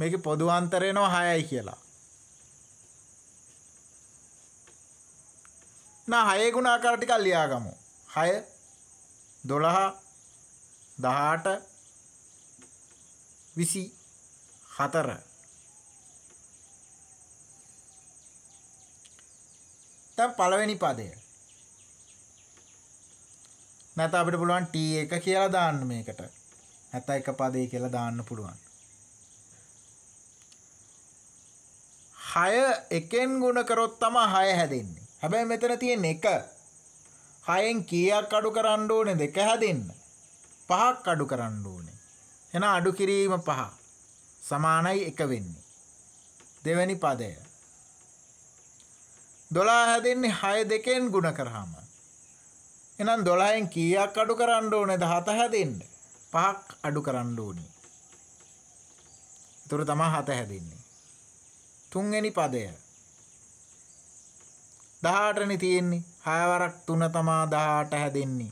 මේකේ පොදු අන්තරේනවා 6යි කියලා. නා 6 ගුණාකාර ටිකක් ලියාගමු. 6 12 18 විසි හතර නැත්තම් පළවෙනි පදය. නැත අපිට පුළුවන් T එක කියලා දාන්න මේකට. නැත එක පදේ කියලා දාන්න පුළුවන්. 6 එකෙන් ගුණ කරොත් තමයි 6 හැදෙන්නේ. හැබැයි මෙතන තියෙන එක 6න් කීයක් අඩු කරන්න ඕනේ දෙක හැදෙන්න. පහක් අඩු කරන්න ඕනේ. එහෙනම් අඩු කිරීම පහ සමානයි 1 වෙන්නේ. දෙවැනි පදය 12 හැදෙන්නේ 6 දෙකෙන් ගුණ කරාම. එහෙනම් 12න් කීයක් අඩු කරන්න ඕනේද? 7 හැදෙන්න. 5ක් අඩු කරන්න ඕනේ. ඒතර තමයි 7 හැදෙන්නේ. තුන්වෙනි පදය. 18නේ තියෙන්නේ. 6 වරක් 3 තමයි 18 හැදෙන්නේ.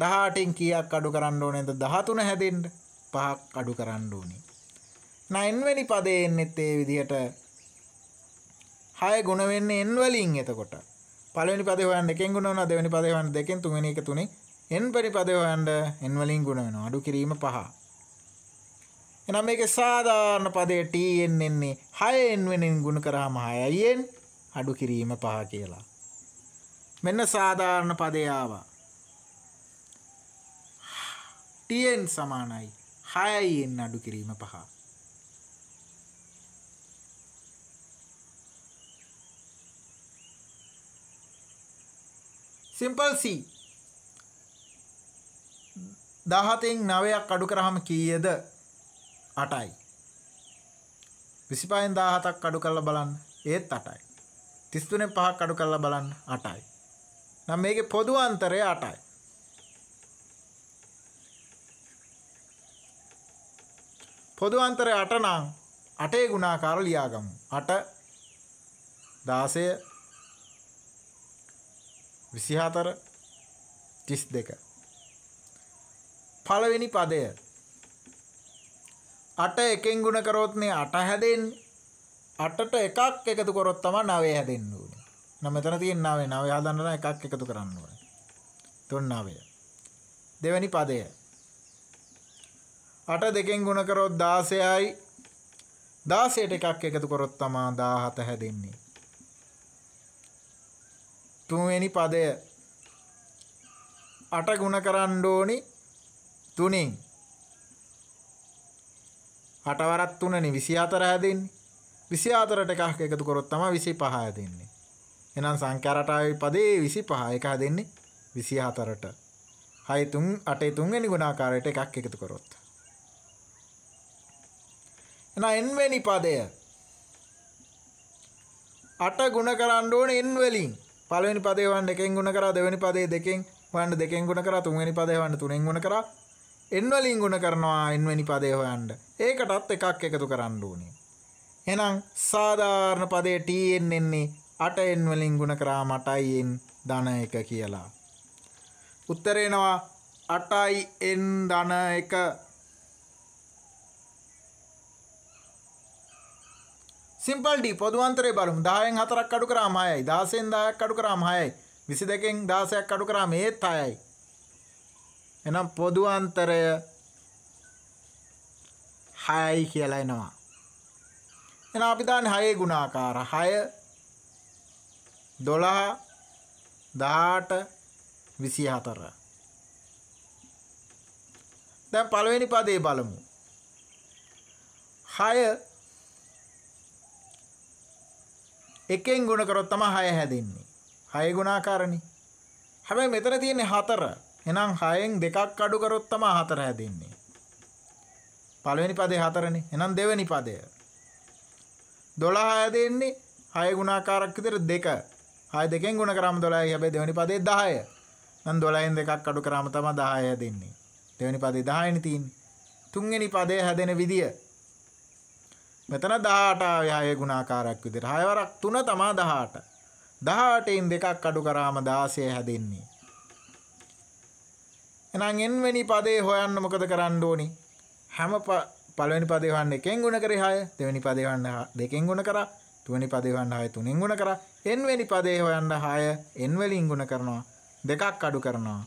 18න් කීයක් අඩු කරන්න ඕනේද? 13 හැදෙන්න. 5ක් අඩු කරන්න ඕනේ. නයින්වෙනි පදේ එන්නෙත් ඒ විදිහට හය ගුණ වෙන්න එන් වලින් එතකොට පළවෙනි පදේ හොයන්න එකෙන් ගුණ වෙනවා දෙවෙනි පදේ හොයන්න දෙකෙන් තුන්වෙනි එක තුනේ එන් පරි පදේ හොයන්න එන් වලින් ගුණ වෙනවා අඩු කිරීම පහ එනම් මේකේ සාධාරණ පදේ t n එන්නේ 6 n වෙනින් ගුණ කරාම 6යි n අඩු කිරීම පහ කියලා මෙන්න සාධාරණ පදේ ආවා tn සමානයි 6යි n අඩු කිරීම පහ සිම්පල් C දහතෙන් නවයක් අඩු කරහම කීයද අටයි විසිපයෙන් දාහතක් අඩු කරලා බලන්න ඒත් අටයි තිස්තුනෙන් පහක් අඩු කරලා බලන්න අටයි නම් මේක පොදු අන්තරය අටයි පොදු අන්තරය අට නම් අටේ ගුණාකාර ලියාගමු අට දාසය විසිහතර තිස් දෙක පළවෙනි පදය අට එකෙන් ගුණ කරොත්නේ අට හැදෙන් අටට එකක් එකතු කොරොත් තම නවේ හැදෙන්න්න ඕනේ නම එතන තියෙන් නාවේ නව හදන්නන එකක් එකතු කරන්න ඕන තුන්නාවය දෙවැනි පදය අට දෙකෙන් ගුණ කරොත් දාසයයි දාසයට එකක් එකතු කොරොත් තමා දාහත හැදෙන්නේ තුන්වෙනි පදය අට ගුණ කරන්න ඕනි තුනින් අටවරත් තුනනේ 24 හැදෙන්නේ 24ට එකක් එකතු කරොත් තමයි 25 හැදෙන්නේ එහෙනම් සංඛ්‍යා රටාවේ පදේ 25 එක හැදෙන්නේ 24ට 6 3 8 3 වෙනි ගුණාකාරයට එකක් එකතු කරොත් එහෙනම් n වෙනි පදය අට ගුණ කරන්න ඕනේ n වලින් පළවෙනි පදේ වන්න එකෙන් ගුණ කරා දෙවෙනි පදේ දෙකෙන් වන්න දෙකෙන් ගුණ කරා තුන්වෙනි පදේ වන්න තුනෙන් ගුණ කරා n වලින් ගුණ කරනවා n වෙනි පදේ හොයන්න. ඒකටත් එකක් එකතු කරන්න ඕනේ. එහෙනම් සාධාරණ පදේ tn එන්නේ 8n වලින් ගුණ කරාම 8in ධන 1 කියලා. උත්තර එනවා 8in ධන 1 සිම්පල් D පොදුවන්තරේ බලමු 10න් 4ක් අඩු කරාම 6යි 16න් 10ක් අඩු කරාම 6යි 22න් 16ක් අඩු කරාම ඒත් 6යි එහෙනම් පොදුවන්තරය 6යි කියලා එනවා එහෙනම් අපි දාන්නේ 6 ගුණාකාර 6 12 18 24 දැන් පළවෙනි පදේ බලමු 6 එකෙන් ගුණ කරොත් තමයි 6 හැදෙන්නේ. 6 ගුණාකාරනේ. හැබැයි මෙතන තියෙන්නේ 4. එහෙනම් 6න් දෙකක් අඩු කරොත් තමයි 4 හැදෙන්නේ. පළවෙනි පදේ 4නේ. එහෙනම් දෙවෙනි පදය. 12 හැදෙන්නේ 6 ගුණාකාරක් විතර 2. 6 දෙකෙන් ගුණ කරාම 12යි. හැබැයි දෙවෙනි පදේ 10. නම් 12න් දෙකක් අඩු කරාම තමයි 10 හැදෙන්නේ. දෙවෙනි පදේ 10යිනේ තියෙන්නේ. තුන්වෙනි පදේ හැදෙන විදිය මෙතන 18 ආවේ 6 ගුණාකාරයක් විදිහට. 6 වරක් 3 තමා 18. 18 න් දෙකක් අඩු කරාම 16 හැදෙන්නේ. එහෙනම් n වෙනි පදේ හොයන්න මොකද කරන්න ඕනි? හැම පළවෙනි පදේ හොයන්න එකෙන් ගුණ කරේ 6, දෙවෙනි පදේ හොයන්න දෙකෙන් ගුණ කරා, තුන්වෙනි පදේ හොයන්න 6 තුනෙන් ගුණ කරා. n වෙනි පදේ හොයන්න 6 n වලින් ගුණ කරනවා. දෙකක් අඩු කරනවා.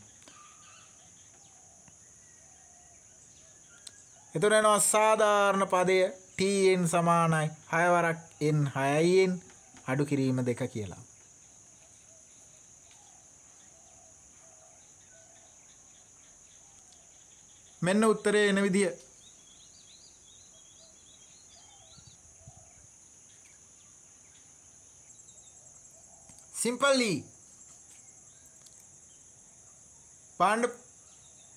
එතකොට එනවා සාධාරණ පදය tn සමානයි 6 වරක් n 6යින් අඩු කිරීම දෙක කියලා. මෙන්න උත්තරේ එන විදිය. සිම්පල්ලි e. පාණ්ඩ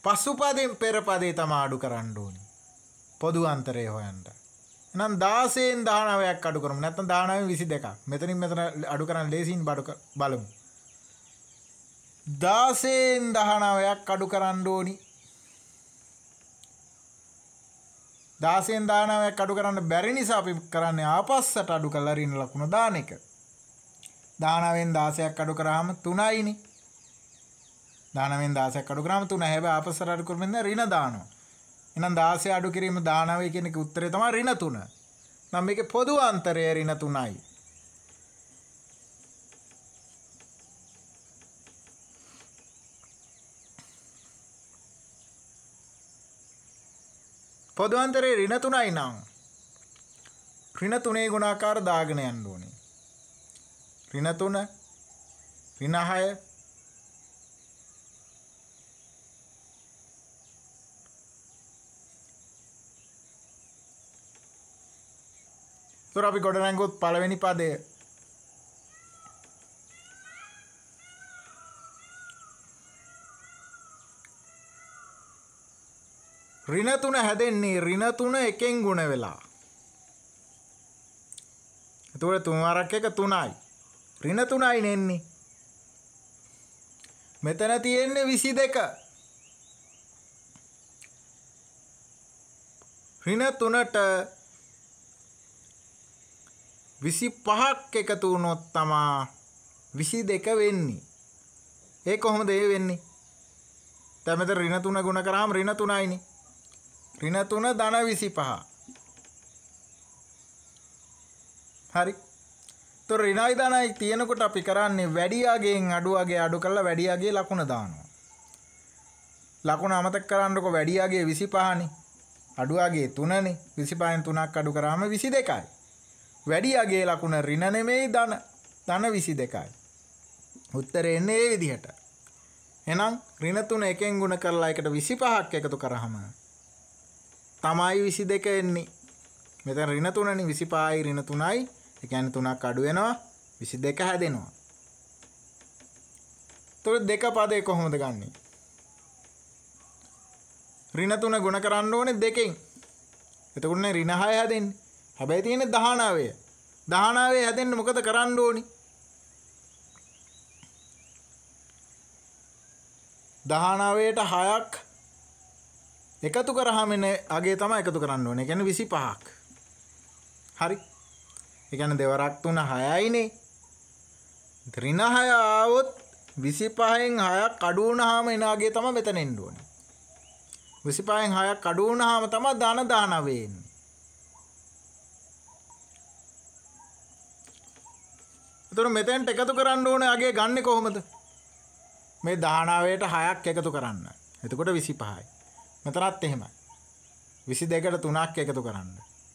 පසුපදයෙන් පෙරපදේ තම අඩු කරන්න ඕනි. පොදු අන්තරය හොයන්ට. එනම් 16න් 19ක් අඩු කරමු. නැත්නම් 19න් 22ක්. මෙතනින් මෙතන අඩු කරන් ලේසියෙන් බඩු බලමු. 16න් 19ක් අඩු කරන්න ඕනි. 16න් 19ක් අඩු කරන්න බැරි නිසා අපි කරන්නේ ආපස්සට අඩු කරලා ඍණ ලකුණ දාන එක. 19න් 16ක් අඩු කරාම 3යිනේ. 19න් 16ක් අඩු කරාම 3. හැබැයි ආපස්සට අඩු කරමින් ඍණ දානවා. එහෙනම් 16 අඩු කිරීම 19 කියන එක උත්තරේ තමයි ඍණ 3. නම් මේකේ පොදු අන්තරය ඍණ 3යි. පොදු අන්තරේ ඍණ 3යි නම් ඍණ 3 ගුණාකාර දාගෙන යන්න ඕනේ. ඍණ 3 ඍණ 6 තුර අපි ගොඩනැගුත් පළවෙනි පදය ඍණ තුන හැදෙන්නේ ඍණ තුන එකෙන් ගුණ වෙලා. එතකොට තුන් වරක් එක 3යි. ඍණ 3යි නෙන්නේ. මෙතන තියෙන්නේ 22. ඍණ 3ට විසි පහක් එකතු වුණොත් තමා විසි දෙක වෙන්නේ. ඒ කොහොම දේ වෙන්නේ. තැමත රිනතුන ගුණ කරාම් රිනතුනයිනි. රිනතුන දන විසි පහ. හරි. තො රිනයි දනයි තියෙනකොට අපි කරන්නේ වැඩියාගෙන් අඩුවගේ අඩු කරලා වැඩියාගේ ලකුණ දානවා. ලකුණ අමතක කරන්නකො වැඩියාගේ විසි පහනි අඩුවගේ තුනනි විසිපායෙන් තුනක් අඩු කරාම විසි දෙකයි. වැඩියගේ ලකුණ රින නෙමෙයි ධන. ධන 22යි. උත්තරේ එන්නේ ඒ විදිහට. එහෙනම් ඍණ 3 එකෙන් ගුණ කරලා එකට 25ක් එකතු කරාම තමයි 22 එන්නේ. මෙතන ඍණ 3නේ 25යි ඍණ 3යි. ඒ කියන්නේ 3ක් අඩු වෙනවා 22 හැදෙනවා. එතකොට දෙක පදේ කොහොමද ගන්නෙ? ඍණ 3 ගුණ කරන්න ඕනේ දෙකෙන්. එතකොටනේ ඍණ 6 හැදෙන්නේ. හැබැයි තියෙන දහනාවය දහනාවේ හැදෙන්න මොකද කරන්න ඕනි දහනාවයට හයක් එකතු කරහම අගේ තම එකතු කරන්න ඕන ගැන විසි පහක් හරි එකන දෙවරක් තුන හයයිනේ ත්‍රිනහය ආවොත් විසි පහෙන් හයක් අඩුවනහාම එනාගේ තම මෙතනෙන්ඩුවන විසි පහෙන් හයක් අඩුවනහාම තම දාන දානවෙන් එතකොට මෙතෙන්ට එකතු කරන්න ඕනේ අගේ ගන්නෙ කොහොමද? මේ 19ට 6ක් එකතු කරන්න. එතකොට 25යි. මෙතනත් එහෙමයි. 22කට 3ක් එකතු කරන්න.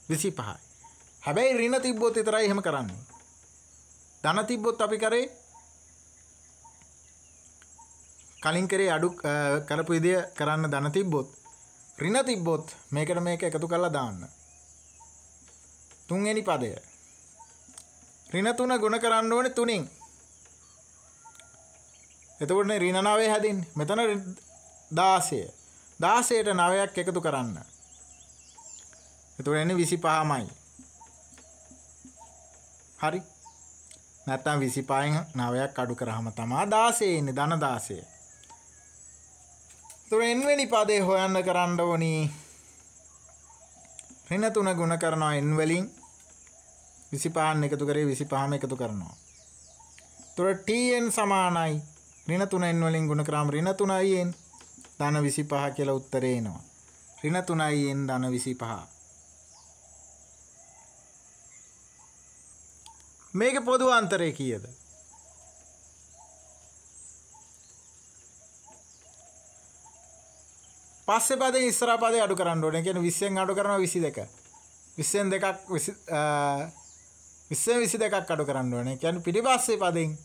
25යි. හැබැයි ඍණ තිබ්බොත් විතරයි එහෙම කරන්නේ. ධන තිබ්බොත් අපි කරේ කලින් කරේ අඩු කරපු විදිය කරන්න ධන තිබ්බොත් ඍණ තිබ්බොත් මේකට මේක එකතු කරලා දාන්න. තුන්වෙනි පදය ඍණ තුන ගුණ කරන්න ඕනේ තුනෙන්. එතකොටනේ ඍණ 9 හැදෙන්නේ. මෙතන 16. 16ට 9ක් එකතු කරන්න. එතකොට එන්නේ 25මයි. හරි. නැත්තම් 25න් 9ක් අඩු කරාම තමයි 16 එන්නේ ධන 16. එතකොට n වෙනි පදේ හොයන්න කරන්න ඕනි. ඍණ තුන ගුණ කරනවා n වලින්. විසිපාන් එකතු කරේ විසිපාම එකතු කරනවා. තොර ටන් සමානයි රින තුනෙන් වලින් ගුණ කරාම් රින තුනයියෙන් ධන විසි පහ කියල උත්තරේනවා. රින තුනයියෙන් ධන විසි පහ. මේක පොදු අන්තරය කියද. පස්සෙ පද ඉස්රාපද අඩු කරන්න ඕන කියන විස්සෙන් අඩු කරන විසි දෙක විස්සෙන් දෙකක් විස්ස විසි දෙකක් අඩු කරන්න ඕනේ කියන්න පිටිපස්සේ පදින්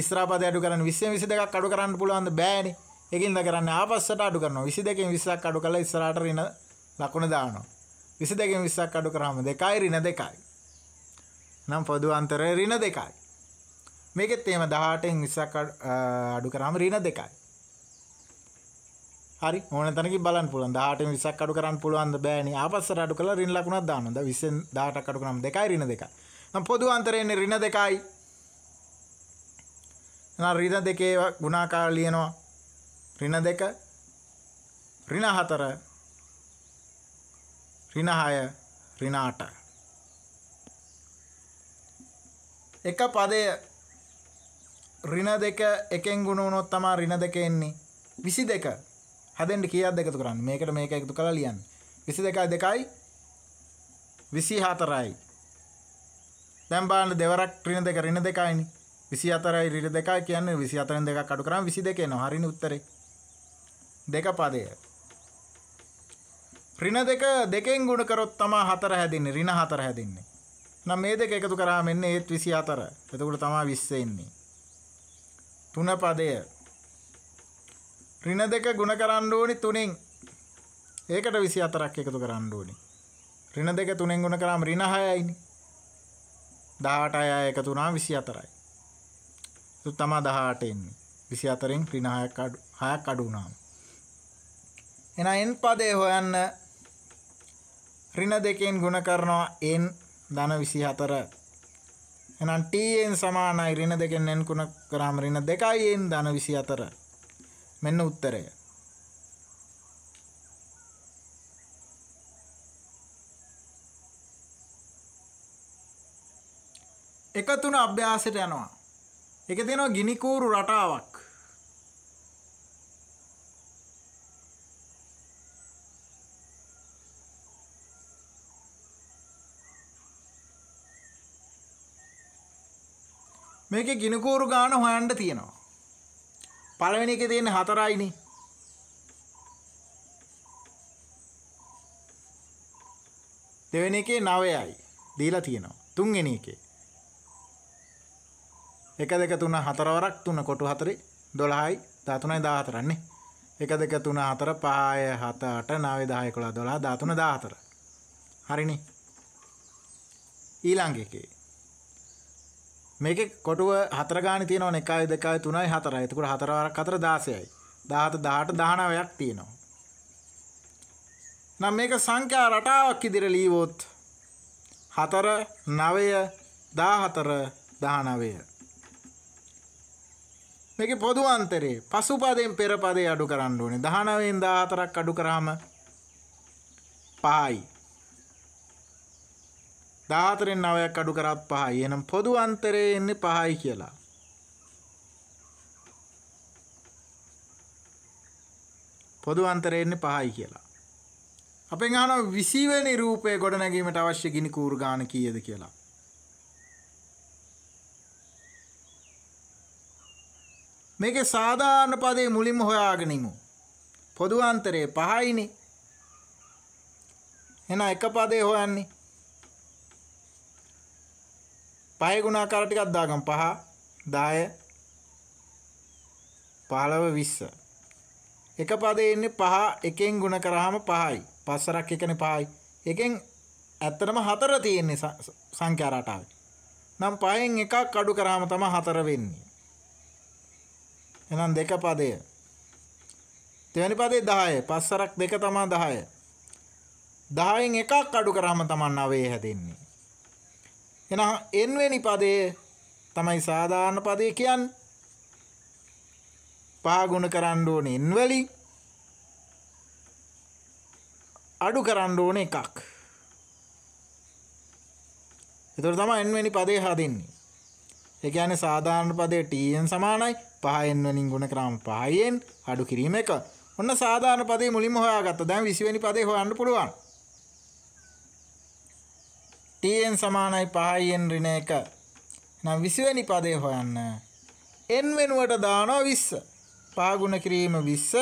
ඉස්රාපද අඩු කරන්න විස්ස විසි දෙකක් අඩු කරන්න පුළුවන්ද බෑනි එකින්ද කරන්න ආපස්සට අඩු කරනවා විසි දෙකෙන් විස්සක් අඩු කළ ඉස්රාට රින ලකුණ දානවා විසි දෙකෙන් විස්සක් අඩු කරහම දෙකයි රින දෙකයි නම් පොදු අන්තරය රින දෙකයි මේකෙත් එහෙම 18න් 20ක් අඩු කරාම ඍණ දෙකයි. හරි ඕන තැනක බලන්න පුළුවන් 18 න් 20ක් අඩු කරන්න පුළුවන්ද බෑනේ ආපස්සට අඩු කළා ඍණ ලකුණක් දානවා දැන් 20න් 18ක් අඩු කරාම 2යි ඍණ 2යි නම් පොදු අන්තරේ ඉන්නේ ඍණ 2යි එහෙනම් ඍණ දෙකේ ගුණාකාර ලියනවා ඍණ 2 ඍණ 4 ඍණ 6 ඍණ 8 එක පදය ඍණ 2 එකෙන් ගුණ වුණොත් තමයි ඍණ 2 එන්නේ 22 හැදෙන්ට කියද එකතු කරන්න මේකට මේක එකතු කලා ලියන් විසි දෙකයි දෙකයි විසි හතරයි දැම්බාන්න දෙවරක් ට්‍රින දෙක රින දෙකයිනි විසි අතරයි රිට දෙකා කියන්න විසි අතරෙන් දෙක කඩු කරම් විසි දෙකේ නො හරිනි උත්තරේ දෙක පදය රින දෙක දෙකෙන් ගුණ කරොත් තමා හතර හැදින්නේ රින හතර හැදින්නේ නම් මේ දෙක එකතු කරා මෙන්න ඒත් විසි අතර එතකට තමා විස්සෙන්නේ තුන පදය ඍණ දෙක ගුණ කරන්න ඕනි තුනෙන්. ඒකට 24ක් එකතු කරන්න ඕනි. ඍණ දෙක තුනෙන් ගුණ කරාම ඍණ 6යිනේ. 18 6 එකතු වුණාම 24යි. ඒක තමයි 18 එන්නේ. 24න් ඍණ 6ක් අඩු 6ක් අඩු වුණාම. එහෙනම් n පදේ හොයන්න ඍණ දෙකෙන් ගුණ කරනවා n ධන 24. එහෙනම් tn සමානයි ඍණ දෙකෙන් n ගුණ කරාම ඍණ 2යි n ධන 24. මෙන්න උත්තරය. එක තුන අභ්‍යාසයට යනවා. එක තියෙනවා ගිනි කූරු රටාවක්. මේකේ ගිනි කූරු ගාන හොයන්න තියෙනවා. පළවෙනි එකේ තියෙන හතරයිනේ. දෙවෙනි එකේ 9යි දීලා තියෙනවා. තුන්වෙනි එකේ 1 2 3 4 වරක් 3 කොටු 4 12යි 13යි 14 නේ. 1 2 3 4 5 7 8 9 10 11 12 13 14. හරිනේ. ඊළඟ එකේ මේක කොටුව හතරගාන තියෙනව එකයි දෙකයි තුනයි හතරයි. එතකොට හතරවරක් හතර 16යි. 17 18 19ක් තියෙනවා. නම් මේක සංඛ්‍යා රටාවක් ඉදිරිය ලීවොත් 4 9 14 19 මේකේ පොදු අන්තරේ පසුපදයෙන් පෙර පදේ අඩු කරන්න ඕනේ 19න් 14ක් අඩු කරාම 5යි දාතරෙන් නවයක් අඩු කරත් පහයි එනම් පොදු අන්තරේ එන්නේ පහයි කියලා පොදු අන්තරේ එන්නේ පහයි කියලා අපෙන් අහනවා විසිවැනි රූපය ගොඩනැගීමට අවශ්‍ය ගිනි කූරු ගාන කීයද කියලා. මේකේ සාධාරණ පදේ මුලින්ම හොයාගෙන ඉමු. පොදු අන්තරේ පහයිනේ. එහෙනම් එක පදේ හොයන්නේ. පහේ ගුණාකාර ටිකක් දාගමු 5 10 15 20 එක පදේ ඉන්නේ 5 එකෙන් ගුණ කරාම 5යි පස්සරක් එකනේ 5යි එකෙන් ඇත්තටම 4 තියෙන්නේ සංඛ්‍යා රටාවේ නම් 5න් එකක් අඩු කරාම තමයි 4 වෙන්නේ එහෙනම් දෙක පදය දෙවැනි පදේ 10 පස්සරක් දෙක තමයි 10 10න් එකක් අඩු කරාම තමයි 9 හැදෙන්නේ එහෙනම් n වෙනි පදයේ තමයි සාධාරණ පදය කියන්නේ. පහ ගුණ කරන්න ඕනේ n වලින්. අඩු කරන්න ඕනේ එකක්. ඒතර තමයි n වෙනි පදේ හදින්නේ. ඒ කියන්නේ සාධාරණ පදයේ tn සමානයි 5n වලින් ගුණ කරාම 5n අඩු කිරීම එක. ඔන්න සාධාරණ පදේ මුලින්ම හොයාගත්තා. දැන් 20 වෙනි පදේ හොයන්න පුළුවන්. tn සමානයි 5n ඍණ 1 නම් 20 වෙනි පදේ හොයන්න n වෙනුවට දානවා 20 5 ගුණ කිරීම 20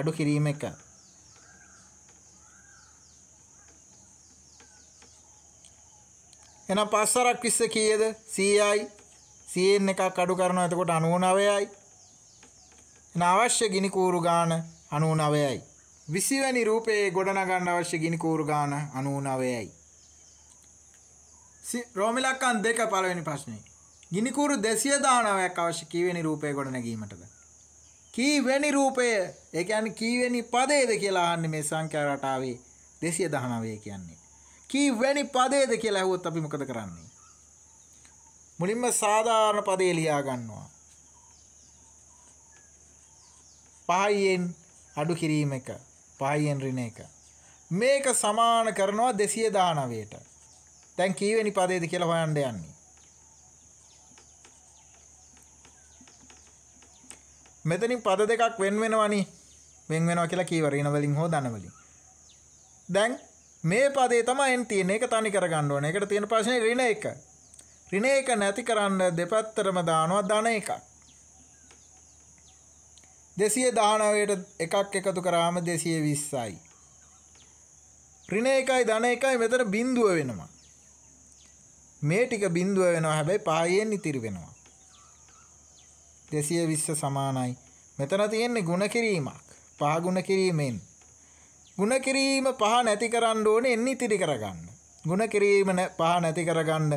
අඩු කිරීම 1 එහෙනම් පස්සරක් 20 කීයද 100යි 100න් එකක් අඩු කරනවා එතකොට 99යි එහෙනම් අවශ්‍ය ගිනි කූරු ගාන 99යි 20 වෙනි රූපයේ ගොඩනගන්න අවශ්‍ය ගිනි කූරු ගාන 99යි රෝමිලක්කන් දෙක පළවෙනි ප්‍රශ්නේ. ගිනිකූරු 219ක් අවශ්‍ය කීවෙනි රූපය ගොඩනැගීමටද? කීවෙනි රූපය? ඒ කියන්නේ කීවෙනි පදයේද කියලා අහන්නේ මේ සංඛ්‍යා රටාවේ 219 කියන්නේ. කීවෙනි පදයේද කියලා අහුවොත් අපි මොකද කරන්නේ? මුලින්ම සාධාරණ පදේ ලියා ගන්නවා. පහයෙන් අඩු කිරීම එක. පහයෙන් ඍණ එක. මේක සමාන කරනවා 219ට. දැන් කීවෙනි පදේද කියලා හොයන්න යන්නේ. මෙතනින් පද දෙකක් වෙන් වෙනවනේ. වෙන් වෙනවා කියලා කීවර ඍණ වලින් හෝ ධන වලින්. දැන් මේ පදේ තමයි එන් තියෙන්නේ. ඒක තනි කරගන්න ඕනේ. ඒකට තියෙන ප්‍රශ්නේ ඍණ එක. ඍණ එක නැති කරන්න දෙපැත්තරම දානවා ධන එකක්. 219ට එකක් එකතු කරාම 220යි. ඍණ එකයි ධන එකයි මෙතන බිඳුව වෙනවා. මේ ටික බිඳුව වෙනවා හැබැයි පහයෙන් ඉතිරි වෙනවා. දෙසිය විශ්ස සමානයි. මෙතන තියෙන්නේ ගුණ කිරීමක්. පහ ගුණ කිරීමෙන්. ගුණ කිරීම පහ නැති කරන්න ඕනේ එන්න ඉතිරි කරගන්න. ගුණ කිරීම පහ නැති කරගන්න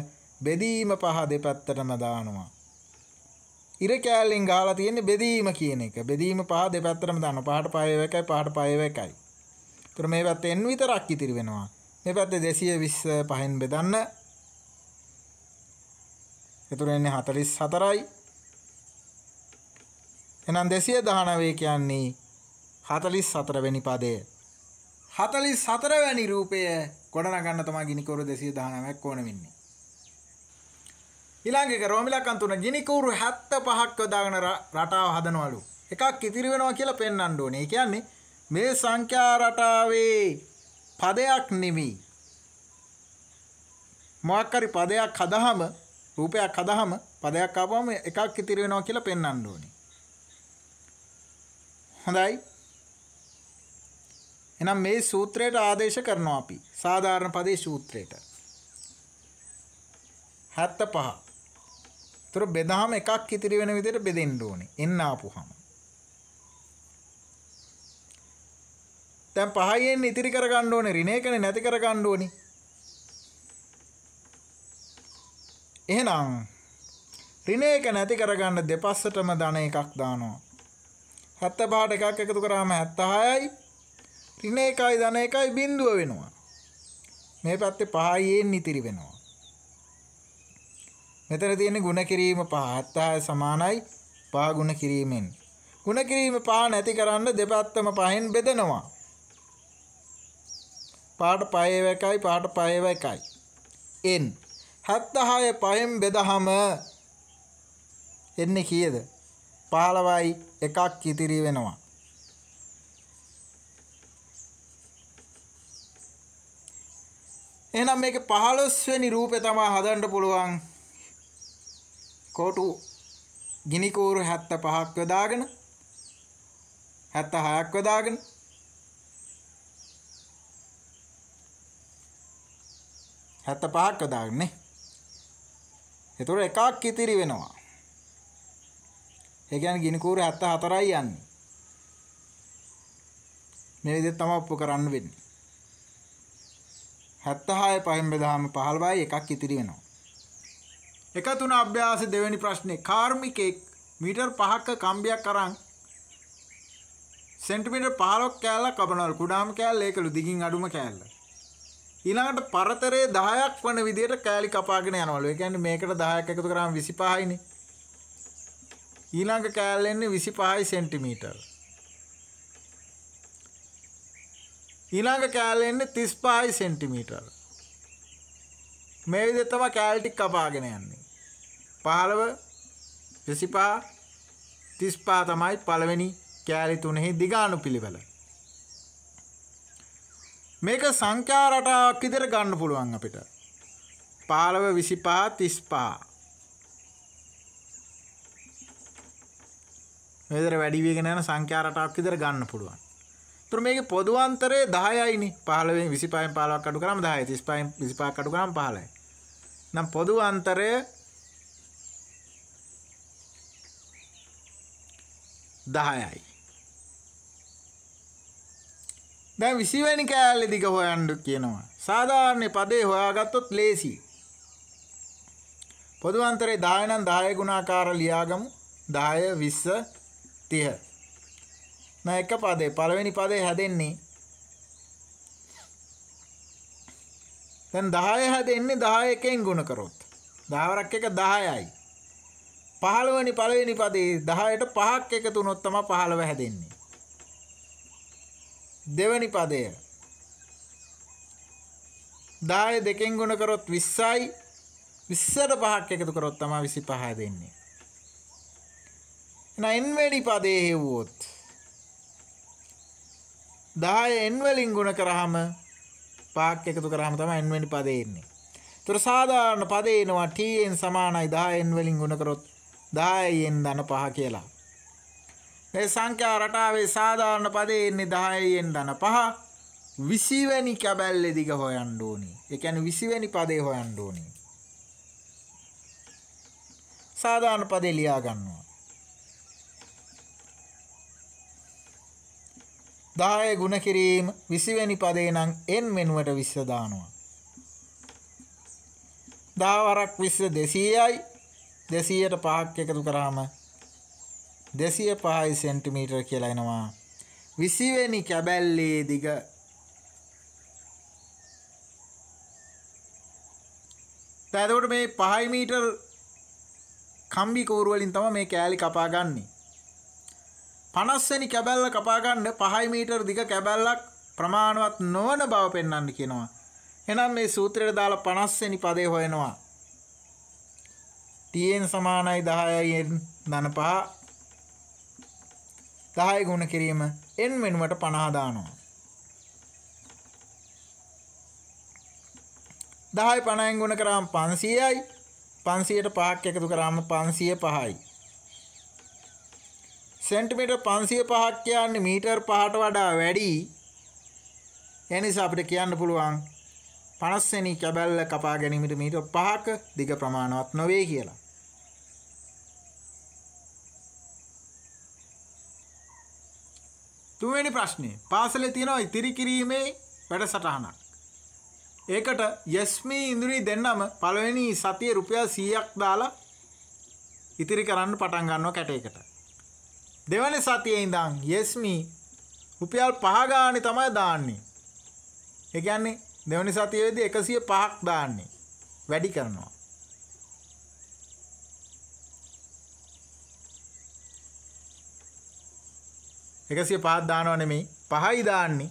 බෙදීම පහ දෙපැත්තටම දානවා. ඉර කෑල්ලෙන් ගහලා තියෙන්නේ බෙදීම කියන එක. බෙදීම පහ දෙපැත්තටම දානවා. පහට පහේ එකයි පහට පහේ එකයි. ඒතර මේ පැත්තේ n විතරක් ඉතිරි වෙනවා. මේ පැත්තේ 220 පහෙන් බෙදන්න එතුර එන්නේ හතලිස් හතරයි එනම් දෙසිය දහනවේ කියන්නේ හතලිස් සතරවැනි පදය හතලිස් සතරවැනි රූපය ගොඩනගන්න තමා ගිනිකවරු දෙසිය දහනමක් ඕන වෙන්නේ ඊළඟක රෝමිලකන්තුන ගිනිකවරු හැත්ත පහක් යොදාගෙන රටාව හදනවලු එකක් ඉතිරි වෙනවා කියලා පෙන්වන්න ඕනේ. ඒ කියන්නේ මේ සංඛ්‍යා රටාවේ පදයක් නෙමෙයි. මොකක් හරි පදයක් හදාම රූපයක් හදාම පදයක් ආපුවම එකක් ඉතිරි වෙනවා කියලා පෙන්වන්න ඕනේ. හොඳයි. එහෙනම් මේ සූත්‍රයට ආදේශ කරනවා අපි. සාධාරණ පදේ සූත්‍රයට. 75. ତොර බෙදාම එකක් ඉතිරි වෙන විදිහට බෙදෙන්න ඕනේ. එන්න ආපුවම. දැන් පහයෙන් ඉතිරි කරගන්න ඕනේ. ඍණේකනේ නැති කරගන්න ඕනේ. එහෙනම් ඍණ එක නැති කරගන්න දෙපස්සටම ධන එකක් දානවා. 75ට එකක් එකතු කරාම 76යි ඍණ එකයි ධන එකයි බිඳුව වෙනවා. මේ පැත්තේ 5යි එන්න ඉතිරි වෙනවා. මෙතන තියෙන ಗುಣ කිරීම 5 76 සමානයි 5 ಗುಣ කිරීමෙන්. ಗುಣ කිරීම 5 නැති කරන්න දෙපැත්තම 5ෙන් බෙදනවා. පාට 5 එකයි පාට 5 එකයි. n හත්තහාය පහෙන් බෙදහම එන්නේ කියද පහළවයි එකක් ඉතිරි වෙනවා එහෙනම් මේක 15 වෙනි රූපේ තමයි හදන්න පුළුවන් කොටු ගිනි කෝරු 75ක් යොදාගෙන 76ක් යොදාගෙන හැත්ත පහක් යොදාගෙන නේ එතකොට එකක් ඉතිරි වෙනවා. ඒ කියන්නේ ගිනි කූර 74යි යන්නේ. මේ විදිහට තමයි ඔප්පු කරන්න වෙන්නේ. 76 පහෙන් බෙදාම 15යි එකක් ඉතිරි වෙනවා. එක තුන අභ්‍යාස දෙවෙනි ප්‍රශ්නේ කාර්මිකෙක් මීටර් 5ක කම්බියක් අරන් සෙන්ටිමීටර් 15ක් කෑල්ලක් කපනවලු. කුඩාම කෑල්ල ඒකලු දිගින් අඩුම කෑල්ල. ඊළඟට පරතරේ 10ක් වන විදිහට කෑලි කපාගෙන යනවලු. ඒ කියන්නේ මේකට 10ක් එකතු කරාම 25යිනේ. ඊළඟ කෑල්ල එන්නේ 25 සෙන්ටිමීටර්. ඊළඟ කෑල්ල එන්නේ 35 සෙන්ටිමීටර්. මේ විදිහට තමයි කෑල්ල ටික කපාගෙන යන්නේ. 15 25 35 තමයි පළවෙනි කෑලි තුනෙහි දිගානු පිළිවෙල. මේක සංඛ්‍යා රටාවක් විදිහට ගන්න පුළුවන් අපිට. 15 25 35 මෙතර වැඩි වෙගෙන යන සංඛ්‍යා රටාවක් විතර ගන්න පුළුවන්. ඒතර මේකේ පොදු අන්තරය 10යිනේ. 15න් 25න් 15ක් අඩු කරාම 10යි. 35න් 25ක් අඩු කරාම 15යි. නම් පොදු අන්තරය 10යි. දැන් විසිවැනි කෑල්ලෙ දිග හොයන්ඩු කියනවා. සාධාරණය පදේ හොයාගත්තොත් ලේසි. පොදුවන්තරේ දායනන් දායගුණාකාර ලියාගමු දාය විස්ස තිහ. නෑ එක පදේ පළවෙනි පදේ හැදෙන්නේ. දැන් දහය හැදෙන්නේ දහය එකෙන් ගුණ කරොත්. දහවරක් එක දහයයි. පහළවනි පළවෙනි පදේ දහයට පහක් එකතු වුණොත් තමයි පහළව හැදෙන්නේ. දෙවැනි පදය. දාය දෙකෙන් ගුණ කරොත් විස්සයි විස්සට පහක් එකතු කරොත් තමා විසි පහ දෙන්නේ. එන එන්වැඩි පදය හෙව්වොත්. දාය එන්වලින් ගුණ කරහම පාක් එකතු කරහම තම එන්වැනි පදයන්නේ. තුර සාධාරණ පදේනවා ටන් සමානයි දායෙන් වලින් ගුණ කරොත් දායෙන් දන පහ කියලා. ඒ සංඛ්‍යා රටාවේ සාධාරණ පදේ එන්නේ 10ෙන් ධන 5. 20 වැනි කැබැල්ලේ දිග හොයන්න ඕනි. ඒ කියන්නේ 20 වැනි පදේ හොයන්න ඕනි. සාධාරණ පදේ ලියා ගන්නවා. 10 ගුණ කිරීම 20 වෙනි පදේ නම් n මෙනුවට 20 දානවා. 10 වරක් 20 200යි 200ට 5ක් එකතු කරාම දෙසිය පහයි සෙන්ටිමීටර් කියලයිනවා විසිවෙනි කැබැල්ලේ දිග තැදවට මේ පහයි මීටර් කම්බි කෝරුවලින් තම මේ කෑලි කපාගන්නේ පනස්සනි කැබැල්ල කපාගන්න පහයි මීටර් දිග කැබැල්ලක් ප්‍රමාණවත් නොවන බව පෙන්වන්න කියනවා එනම් මේ සූත්‍රයට දාලා පනස්සනි පදේ හොයනවා ටයෙන් සමානයි දහයයෙන් දන පහ දහය ගුණ කිරීම එන් වෙනුවට පණහදානවා. දහයි පණයෙන් ගුණ කරාම පන්සීයයි පන්සියට පහක් එකතු කරාම පන්සිය පහයි. සෙන්ටිමිට පන්සිය පහක් කියන්නේ මීටර් පහට වඩා වැඩි එනිසා අපිට කියන්න පුළුවන් පනස්සෙනි කැබැල්ල කපා ගැනීමට මීට පහක දිග ප්‍රමාණවත් නොවේ කියලා. තුන්වෙනි ප්‍රශ්නේ පාසලේ තියෙනවා ඉතිරි කිරීමේ වැඩසටහනක්. ඒකට යස්මී ඉඳුනි දෙන්නම පළවෙනි සතියේ රුපියල් 100ක් දාලා ඉතිරි කරන්න පටන් ගන්නවා කැටයකට. දෙවැනි සතියේ ඉඳන් යස්මී රුපියල් 5 ගානේ තමයි දාන්නේ. ඒ කියන්නේ දෙවැනි සතියේදී 105ක් දාන්නේ. වැඩි කරනවා. එකසිය පහත් දානව නෙමෙයි පහයි දාන්නේ.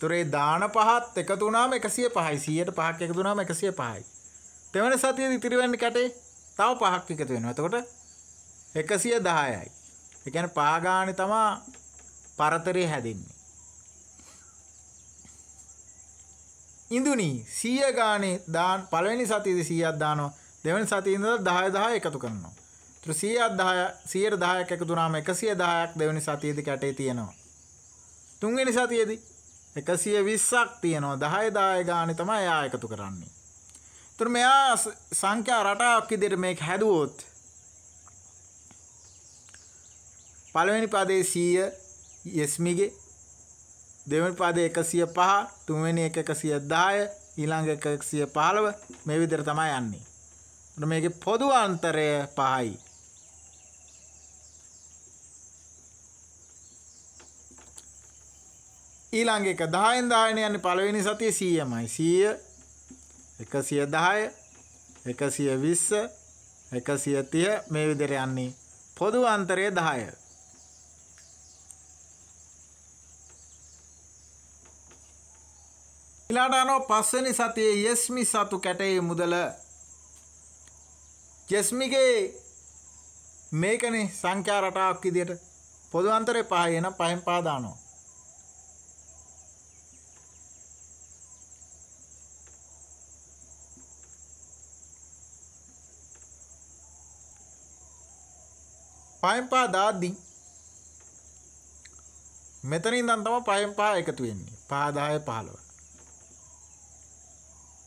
තුරේ දාන පහත් එකතු වුණාම 105යි 100ට පහක් එකතු වුණාම 105යි. තෙවන සතියේදී ඉතිරි වෙන්නේ කැටේ තව පහක් එකතු වෙනවා. එතකොට 110යි. ඒ කියන්නේ පහ ගානේ තමයි පරතරය හැදෙන්නේ. ඉඳුනි 100 ගානේ දාන පළවෙනි සතියේදී 100ක් දානවා. දෙවෙනි සතියේ ඉඳලා 10 10 එකතු කරනවා. සිය අදදාය සියර දායක තුරාම එකසිය දායක් දෙවනි සතියද කැටේ තියෙනවා. තුන්ගනි සතියද එකසිය විස්සක් තියනවා දහයදාය ගානි තමයි යා එකතු කරන්නේ. තුර මෙයා සංඛ්‍යා රටාක් ඉදිර මේ හැදුවෝත් පළවෙනි පදේ සීය යෙස්මිගේ දෙවනි පාදේ එකසිය පහ තුන්වෙනි එක එකසිය දාය ඊළඟ එකසිය පහළව මේ විදිර තමයි යන්නේ. මේක පොදු අන්තරය පහයි. ඊළඟ එක 10න් 10න යන්නේ පළවෙනි සතිය 100මයි 100 110 120 130 මේ විදිහට යන්නේ පොදු අන්තරය 10 ඊළාට අනෝ පස්වෙනි සතියේ යස්මි සතු කැටේ මුදල යස්මිගේ මේකනේ සංඛ්‍යා රටාවක් විදියට පොදු අන්තරේ පහේ එන පහෙන් පහ දානවා පයෙන් පා දාද්දී මෙතනින් දන් තම පයෙන් පහ එකතු වෙන්නේ පාදාය පහළව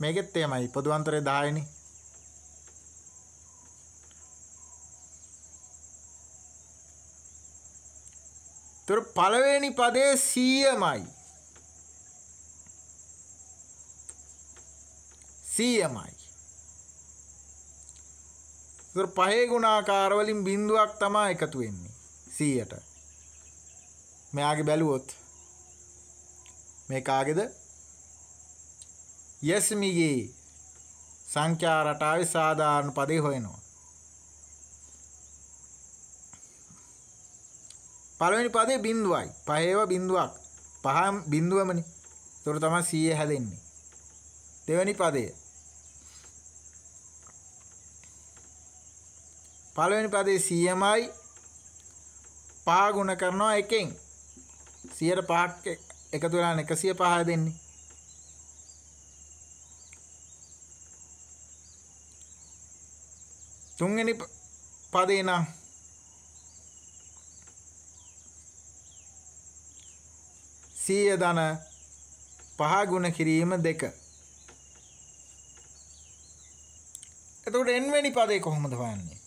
මේකෙත් තේමයි පොදුවන්තරය දායන තුර පළවෙනි පදේ සීයමයි සීයමයි පහේ ගුණාකාරවලින් බින්දුවක් තමා එකතු වෙන්නේ සීයට මෙයාගේ බැලුවොත් මේ කාගෙද යස්මිගේ සංඛ්‍යා රටාවේ සාධාරණ පදේ හොයනවා පළවෙනි පදේ බිඳුවයි පහේව බිඳුවක් පහම බිඳුවමනේ ඒතර තමයි 100 හැදෙන්නේ දෙවෙනි පදේ පළවෙනි පදේ 100මයි 5 ගුණ කරනවා 1ෙන් 100ට 5ක් එකතු වෙලා 105 දෙන්නේ තුන්වෙනි පදේ නම් සිය දන පහ ගුණ කිරීම දෙක. එතකොට එන්වැනි පදේ කොහොමද හොයන්නේ?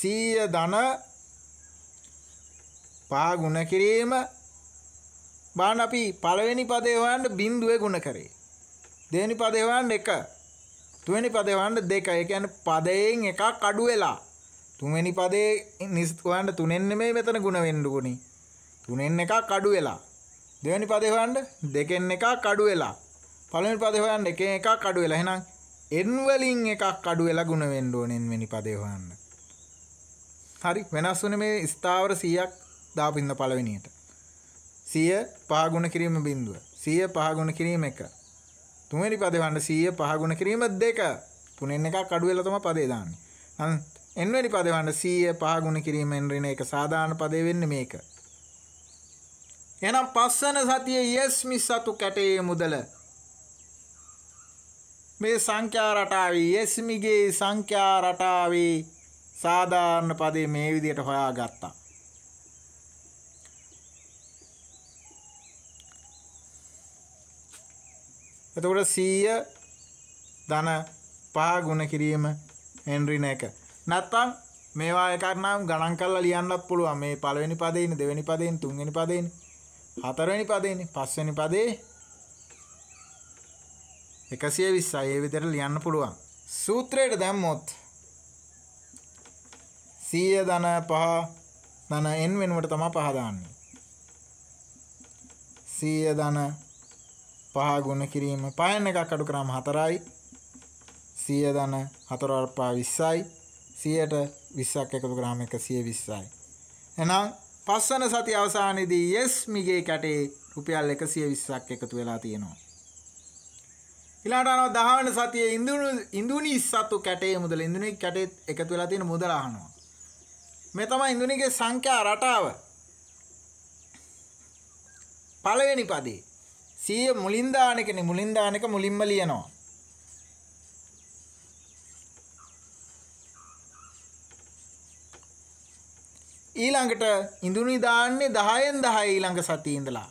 සීය ධන පහ ගුණ කිරීම බාන අපි පළවෙනි පදේ හොයන්න බිඳුවේ ගුණ කරේ. දෙවෙනි පදේ හොයන්න එක. තුන්වෙනි පදේ හොයන්න දෙක. ඒ කියන්නේ පදයෙන් එකක් අඩු වෙලා. තුන්වෙනි පදේ හොයන්න තුනෙන් නෙමෙයි මෙතන ගුණ වෙන්න ඕනේ. තුනෙන් එකක් අඩු වෙලා. දෙවෙනි පදේ හොයන්න දෙකෙන් එකක් අඩු වෙලා. පළවෙනි පදේ හොයන්න එකෙන් එකක් අඩු වෙලා. එහෙනම් n වලින් එකක් අඩු වෙලා ගුණ වෙන්න ඕනේ n වෙනි පදේ හොයන්න. හරි වෙනස් වුණ මේ ස්ථාවර සීයක් දාපින්න පළවෙනියට සිය පහගුණ කිරීම බින්දුව සිය පහගුණ කිරීම එක තුමනි පදවන්න සිය පහගුණ කිරීම දෙක තුනෙන් එක කඩුවෙල තම පදේදාන්නේ එන්වැනි පදවන්න සීය පහගුණ කිරීම එන්රෙන එක සාධාන පදය වෙන්න මේක එනම් පස්සන සතිය යෙස්මි සතු කැටේ මුදල මේ සංඛ්‍යා රටාවේ යෙස්මිගේ සංඛ්‍යා රටාවේ සාධාරණ පදේ මේ විදිහට හොයාගත්තා. එතකොට 100 ධන 5 ගුණ කිරීම හෙන්රින එක. නැත්තම් මේවා එකක් නම් ගණන් කරලා ලියන්නත් පුළුවන්. මේ පළවෙනි පදේ ඉන්නේ දෙවෙනි පදේ ඉන්නේ තුන්වෙනි පදේ ඉන්නේ හතරවෙනි පදේ ඉන්නේ පස්වෙනි පදේ 120යි. ඒ විදිහට ලියන්න පුළුවන්. සූත්‍රයට දැම්මොත් සීය දන පහ දන එන් වෙනුවට තමා පහදාන්නේ. සීය දන පහ ගුණ කිරීම පයන එකක් අඩු කරාම හතරයි සිය දන හතරවර්පා විස්සයි සියට විස්සක් එකතු කරාම එක සිය විස්සයි. එනම් පස්සන සති අවසානයේදී යෙස් මිගේ කැටේ රුපියල් එක සිය විස්සක් එකතු වෙලා තියෙනවා. ඉලාටනෝ දහවන සතිය ඉඳුනි ඉස්සතු කැටේ මුදල ඉඳුනි කැටේ එකතු වෙලා තියෙන මුදලාහනවා. මේ තමයි ඉඳුණිගේ සංඛ්‍යා රටාව. පළවෙනි පදේ 100 මුලින් දාන එකනේ මුලින් දාන එක මුලින්ම ලියනවා. ඊළඟට ඉඳුණි දාන්නේ 10න් 10 ඊළඟ සතියේ ඉඳලා.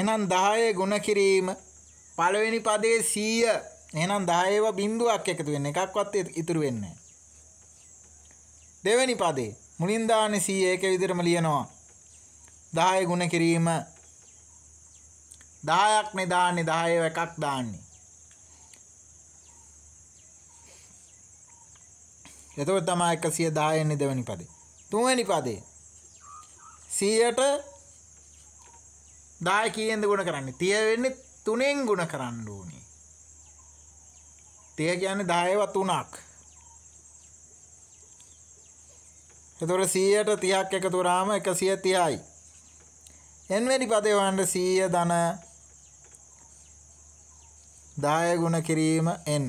එහෙනම් 10 ගුණ කිරීම පළවෙනි පදේ 100 එහෙනම් 10 ඒවා බිඳුවක් එකතු වෙන එකක්වත් ඉතුරු වෙන්නේ නැහැ. දෙවැනි පදේ මුලින් දාන්නේ 100 ඒක විදිහටම ලියනවා 10 ගුණ කිරීම 10ක් නේ දාන්නේ 10 එකක් දාන්නේ එතකොට තමයි 110 එන්නේ දෙවැනි පදේ තුන්වැනි පදේ 100ට 10 කීයෙන්ද ගුණ කරන්නේ 30 වෙන්නේ 3ෙන් ගුණ කරන්න ඕනේ 30 කියන්නේ 10 ඒවා 3ක් එතොට සීයට තියක් එක තුරාම එක සිය තියයි. එන්වැනි පදවන්ට සීය දන දායගුණ කිරීම එන්.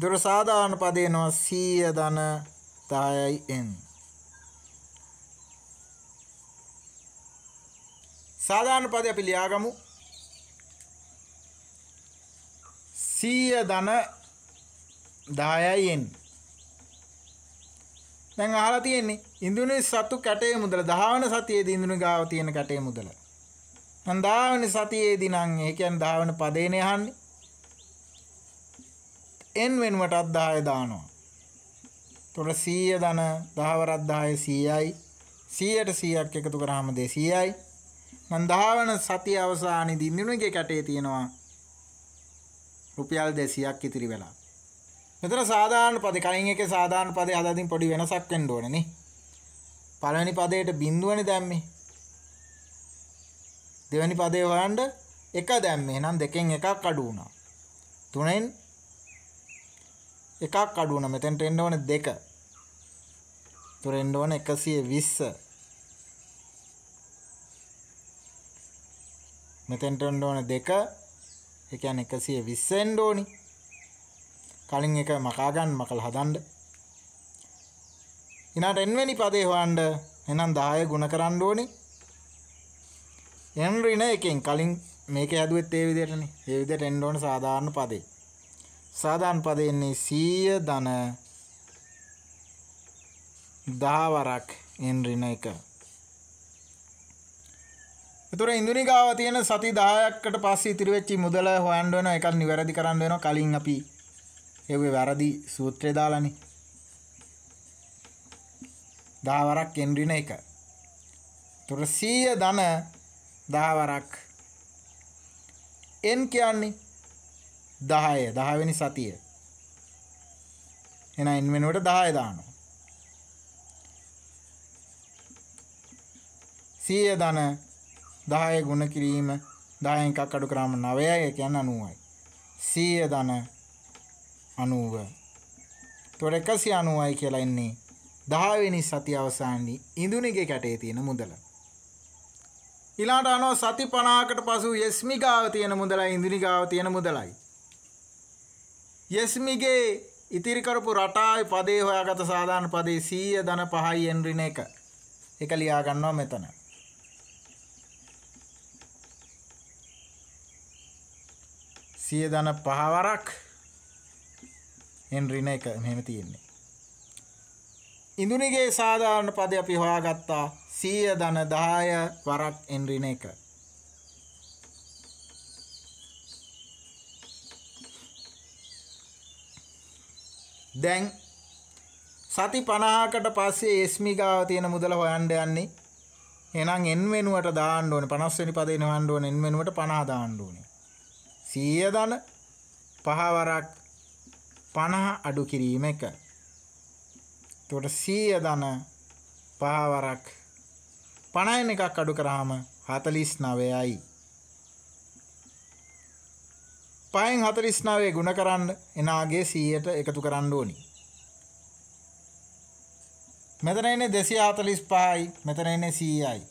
දුර සාධාන පදයනවා සීය දන දායයි එන්. සාධාන පද අපි ලියාගමු සීය දන 10යි එන්නේ. දැන් අහලා තියෙන්නේ ඉඳුනේ සතු කැටේ මුදල 10 වන සතියේදී ඉඳුනේ ගාව තියෙන කැටේ මුදල. මම 10 වෙනි සතියේදී නම් ඒ කියන්නේ 10 වෙනි පදේනේ අහන්නේ. n වෙනුවටත් 10 දානවා. එතකොට 100 ධන 10 වරක් 10 100යි 100ට 100ක් එකතු කරාම 200යි මම 10 වෙනි සතිය අවසානයේදී ඉඳුනේ කැටේ තියෙනවා රුපියල් 200ක් ඉතිරි වෙලා මෙතන සාධාරණ පද කලින් එකේ සාධාරණ පදේ හදාදින් පොඩි වෙනසක් වෙන්න ඕනේ නේ. පළවෙනි පදයට බිඳුවනේ දැම්මේ. දෙවෙනි පදේ හොයන්න එක දැම්මේ. එහෙනම් දෙකෙන් එකක් අඩු වුණා. තුනෙන් එකක් අඩු වුණා. මෙතෙන්ට එන්න ඕනේ දෙක. තුරෙන්න ඕනේ 120. මෙතෙන්ට එන්න ඕනේ දෙක. ඒ කියන්නේ 120 එන්න ඕනේ. කලින් එක මකාගන්න මකළ හදන්ඩ ඉනාට එන්වැනි පදේ හොයන්ඩ එනම් දාය ගුණ කරන්න ඕනි එන්රින එකෙන් කලින් මේක හැදුවත් ඒ විදිටන ඒවිදිට එන්ඩෝන සාධාරණ පදේ සාධාන් පදයන්නේ සීය දන දාවරක් එන්රින එක තුර ඉදුනිකාව තියෙන සති දායක්කට පස්ස ඉතිරිවෙච්චි මුදල හොයන්ඩුවන එකක් නිවැරදි කරන්න වෙන කලින් අපි ඒව වැරදි සූත්‍රය දාලානේ. දහවරක් එන්රින එක. තුර 100 ධන දහවරක් n කියන්නේ 10 10 වෙනි සතිය. එහෙනම් n වෙනුවට 10 දානවා. 100 ධන 10 ගුණ කිරීම 10 එකක් අඩු කරාම 9යි ඒ කියන්නේ 90යි. 100 ධන අනුව තොට එකසි අනුවයි කියලා එන්නේ දහවෙනි සති අවසානයේ ඉඳුනිගේ කැටේ තියෙන මුදල ඊළාට අනෝ සති 50කට පසු යස්මි ගාව තියෙන මුදලයි ඉඳුනි ගාව තියෙන මුදලයි යස්මිගේ ඉතිරි කරපු රටාවේ පදේ හොයාගත සාධාරණ පදේ 100 ධන 5යි එන්රින එක එක ලියා ගන්නවා මෙතන සිය දන පහවරක් හෙන්රින එක මෙහෙම තියෙන්නේ. ඉඳුනිගේ සාධාරණ පද අපි හොයාගත්තා සීය දන දාය වරක් එන්රින එක. දැන් සති පණහාකට පස්සේ ඒස්මි ගාව තියෙන මුදල හොයන්ඩ යන්නේ එනම් එන් වෙනුවට දාණ්ඩුවන පනස්වනි පදන හන්ඩුවන එන් වෙනුවට පනා දාණ්ඩුවනේ සීය දන පහවරක් 50 අඩු කිරීම එක. එතකොට 100 ධන 5 වරක් 50න් එකක් අඩු කරාම 49යි. 5න් 49 ගුණ කරන්න එනාගේ 100ට එකතු කරන්න ඕනි. මෙතන එන්නේ 245යි මෙතන එන්නේ 100යි.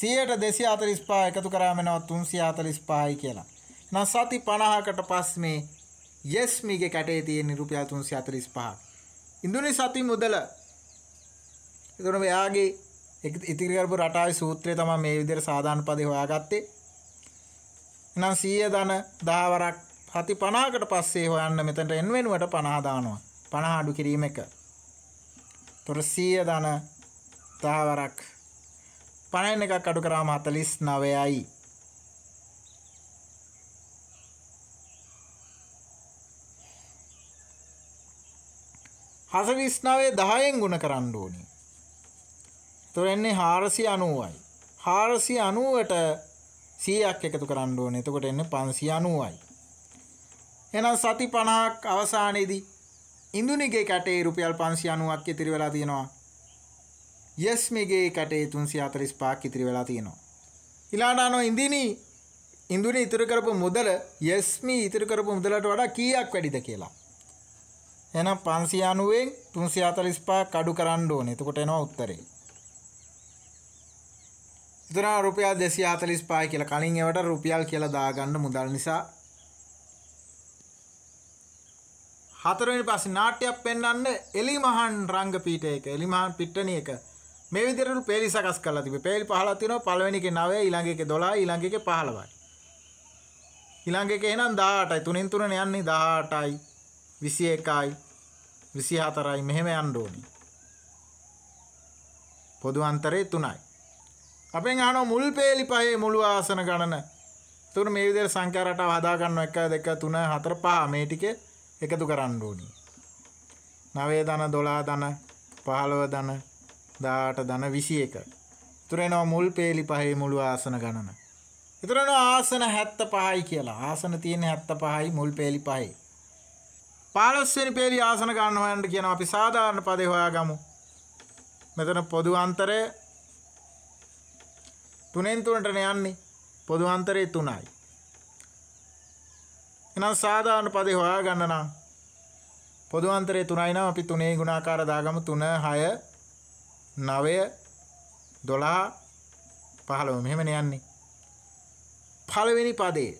100ට 245 එකතු කරාම එනවා 345යි කියලා. නැසති 50කට පස්සේ යස් මේගේ කැටේ තියෙන රුපියල් 345ක් ඉන්දුනි සති මුදල එතකොට මෙයාගේ ඉතිරි කරපු රටාවේ සූත්‍රය තමයි මේ විදිහට සාධාරණ පදේ හොයාගත්තේ එහෙනම් 100 ධන 10 වරක් හති 50කට පස්සේ හොයන්න මෙතනට n වෙනුවට 50 දානවා 50 අඩු කිරීම එක එතකොට 100 ධන 10 වරක් 50 එකක් අඩු කරාම 49යි හසවිස්නාවේ දහයෙන් ගුණ කරන්න ඕනි. තුරෙන්නේ හාරසි අනුවයි. හාරසි අනුවට සීයක් එකතු කරන්න ඕනේ එතකොට එන්න පන්සි අනුවයි. එනම් සති පණහක් අවසානයේදී ඉඳුනිගේ කැටේ රුපියල් පන්සි අනුවක් ඉතිරි වෙලා තියෙනවා. යස්මිගේ කැටේ තුන්සි අතරිස් පාක් ඉතිරි වෙලා තියෙනවා. ඉලාඩානෝ ඉඳිනී ඉඳුනි ඉතුරු කරපු මුදල යස්මි ඉතුරු කරපු මුදලට වඩා කීයක් වැඩිද කියලා. එහෙනම් 590න් 345ක් අඩු කරන්න ඕනේ. එතකොට එනවා උත්තරේ. ඉතුරු රුපියල් 245 කියලා කලින් ඒවට රුපියල් කියලා දාගන්න මුදල් නිසා හතරවෙනි පස්සේ නාට්‍යයක් පෙන්වන්න එලිමහන් රංගපීඨයක එලිමහන් පිට්ටනියක මේ විදිහට පේලි සකස් කරලා තිබේ. පේලි 15ක් තියෙනවා. පළවෙනි එකේ 9, ඊළඟ එකේ 12, ඊළඟ එකේ 15යි. ඊළඟ එකේ එහෙනම් 18යි. 3න් 3නේ යන්නේ 18යි. 21යි විසි හතරයි මෙහෙම යන්ඩෝනි පොදු අන්තරේ තුනයි අපෙන් අනෝ මුල් පේලි පහේ මුළු ආසන ගණන තුර මේ විදිහට සංඛ්‍යාරට හදාගන්න එක දෙක තුන හතර පහ මේ ටික එකතු කරන්න ඕනි. නවය ධන දොලා ධන පහළව ධන දාට ධන විසි එක. තුරෙනවා මුල් පේලි පහේ මුළු ආසන ගණන. එතරන ආසන හැත්ත පහයි කියලා ආසන තියෙන හැත්ත පහයි මුල් පේලි පහයි. පාලොස්වෙනි පේරි ආසන ගන්න හොයන්න කියනවා අපි සාධාරණ පදේ හොයාගමු. මෙතන පොදු අන්තරය තුනෙන් තුනටනේ යන්නේ. පොදු අන්තරය 3යි. එහෙනම් සාධාරණ පදේ හොයාගන්න නම් පොදු අන්තරය 3යි නම් අපි 3 ගුණාකාර දාගමු 3 6 9 12 15 මෙහෙමනේ යන්නේ. පළවෙනි පදේ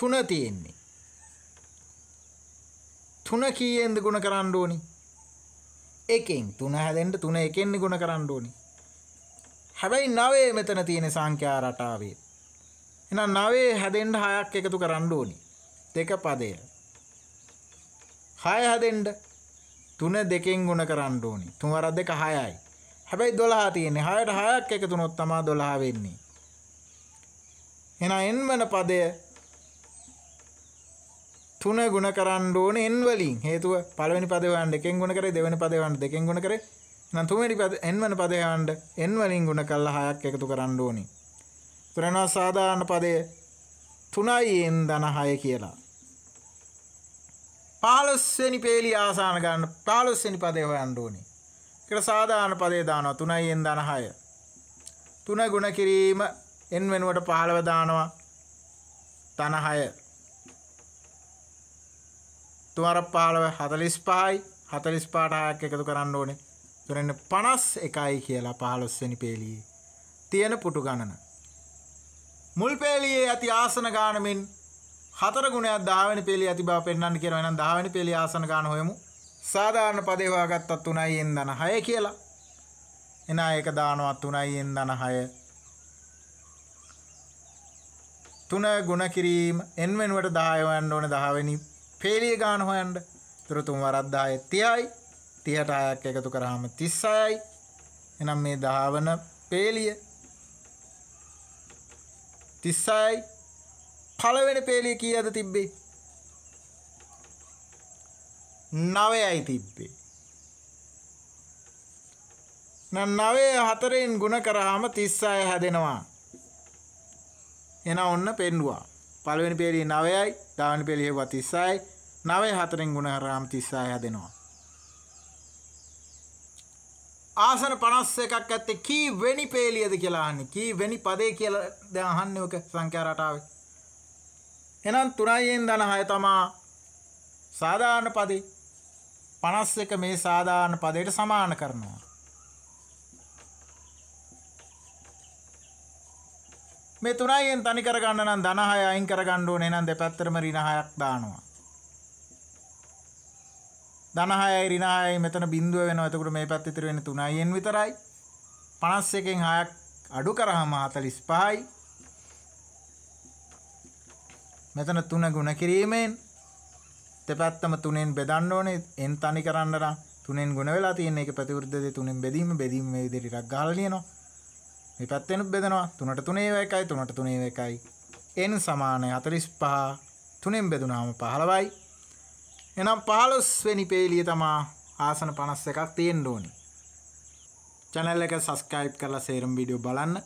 තුන තියෙන්නේ. තුන කීයෙන්ද ගුණ කරන්න ඕනි? එකෙන් තුන හැදෙන්න තුන එකෙන් ගුණ කරන්න ඕනි. හැබැයි නවයේ මෙතන තියෙන සංඛ්‍යා රටාවේ. එහෙනම් නවයේ හැදෙන්න හයක් එකතු කරන්න ඕනි. දෙක පදය. හය හැදෙන්න තුන දෙකෙන් ගුණ කරන්න ඕනි. තුන් වර දෙක හයයි. හැබැයි 12 තියෙන්නේ. 6ට 6ක් එකතුනොත් තමයි 12 වෙන්නේ. එහෙනම් එන්වන පදය තුන ගුණ කරන්න ඕන එන් වලින් හේතුව පළවෙනි පදවන්න එකෙන් ගුණ කරේ දෙවෙනි පදවන්න දෙකෙන් ගුණ කරේ නම් තුන්වෙනි පද එන් වන පදවන්න එන් වලින් ගුණ කළා හයක් එකතු කරන්න ඕනි. තුරනවා සාධාරණ පදය තුනයි එන් ධන හය කියලා. පාලොස්වෙනි පේලි ආසාන ගන්න පාලොස්වෙනි පදය හොයන්න ඕනි. ඒකට සාධාරණ පදේ දානවා 3යි n ධන 6. 3 ගුණ කිරීම n වෙනුවට 15 දානවා. ධන 6. තුමර පාලව හතලිස් පායි හතලිස් පාටයක් එකතු කරන්න ඕනේ තුරන්න පනස් එකයි කියලා පහලොස්වැනි පේලියේ තියෙන පුටු ගණන. මුල් පේලියේ ඇති ආසන ගානමින් හතර ගුණයක් දාවනි පෙළි ඇති බව පෙන්වන්න කියලා එහෙනම් දාවනි පෙළි ආසන ගන්න හොයමු. සාමාන්‍ය පදේ හොයාගත්තත් 3යින් දන 6 කියලා. එන ඒක දානවා 3යින් දන 6. 3 ගුණ කිරීම n වෙනුවට 10 වන්න ඕනේ 10 වෙනි පේලිය ගාන හොයන්ඩ තුරතුන් වරද්දාය තියයි තිහට අයක් එකතු කරහම තිස්සයයි එනම් මේ දහවන පේලිය තිස්සයි පළවෙන පේලිය කියද තිබ්බේ නවයයි තිබ්බේ නවය හතරෙන් ගුණ කරාම තිස්සාය හැදෙනවා එන ඔන්න පෙන්ඩුවා පළවෙනි පේලිය 9යි, ඊළඟ පේලිය 36යි. 9 4ෙන් ගුණ කරාම 36 හැදෙනවා. ආසන 51ක් ඇත්තේ කී වෙනි පේලියද කියලා අහන්නේ. කී වෙනි පදේ කියලා දැන් අහන්නේ ඔක සංඛ්‍යා රටාවේ. එහෙනම් 3යෙන් දන 6 තමා සාධාරණ පදේ. 51 මේ සාධාරණ පදයට සමාන කරනවා. මේ තුනයිෙන් තනි කරගන්න නම් ධන 6 අයින් කරගන්න ඕනේ නම් දෙපැත්තටම ඍණ 6ක් දානවා. ධන 6යි ඍණ 6යි මෙතන බිඳුව වෙනවා. එතකොට මේ පැත්තේ ඉතුරු වෙන්නේ 3යිෙන් විතරයි. 51කින් 6ක් අඩු කරාම 45යි. මෙතන 3 ගුණ කිරීමෙන් දෙපැත්තම 3ෙන් බෙදන්න ඕනේ. n තනි කරන්න නම් 3ෙන් ගුණ වෙලා තියෙන එක ප්‍රතිවිරුද්ධ දෙ 3ෙන් බෙදීම බෙදීම මේ විදිහට ටිකක් ගහලා ලියනවා. මේ පැත්තෙනුත් බෙදනවා 3ට 3 ඒවා එකයි 3ට 3 ඒවා එකයි n සමාන 45 තුනෙන් බෙදුනාම 15යි එහෙනම් 15 වෙනි පේලිය තමයි ආසන 51ක් තියෙන්න ඕනේ channel එක subscribe කරලා සේරම වීඩියෝ බලන්න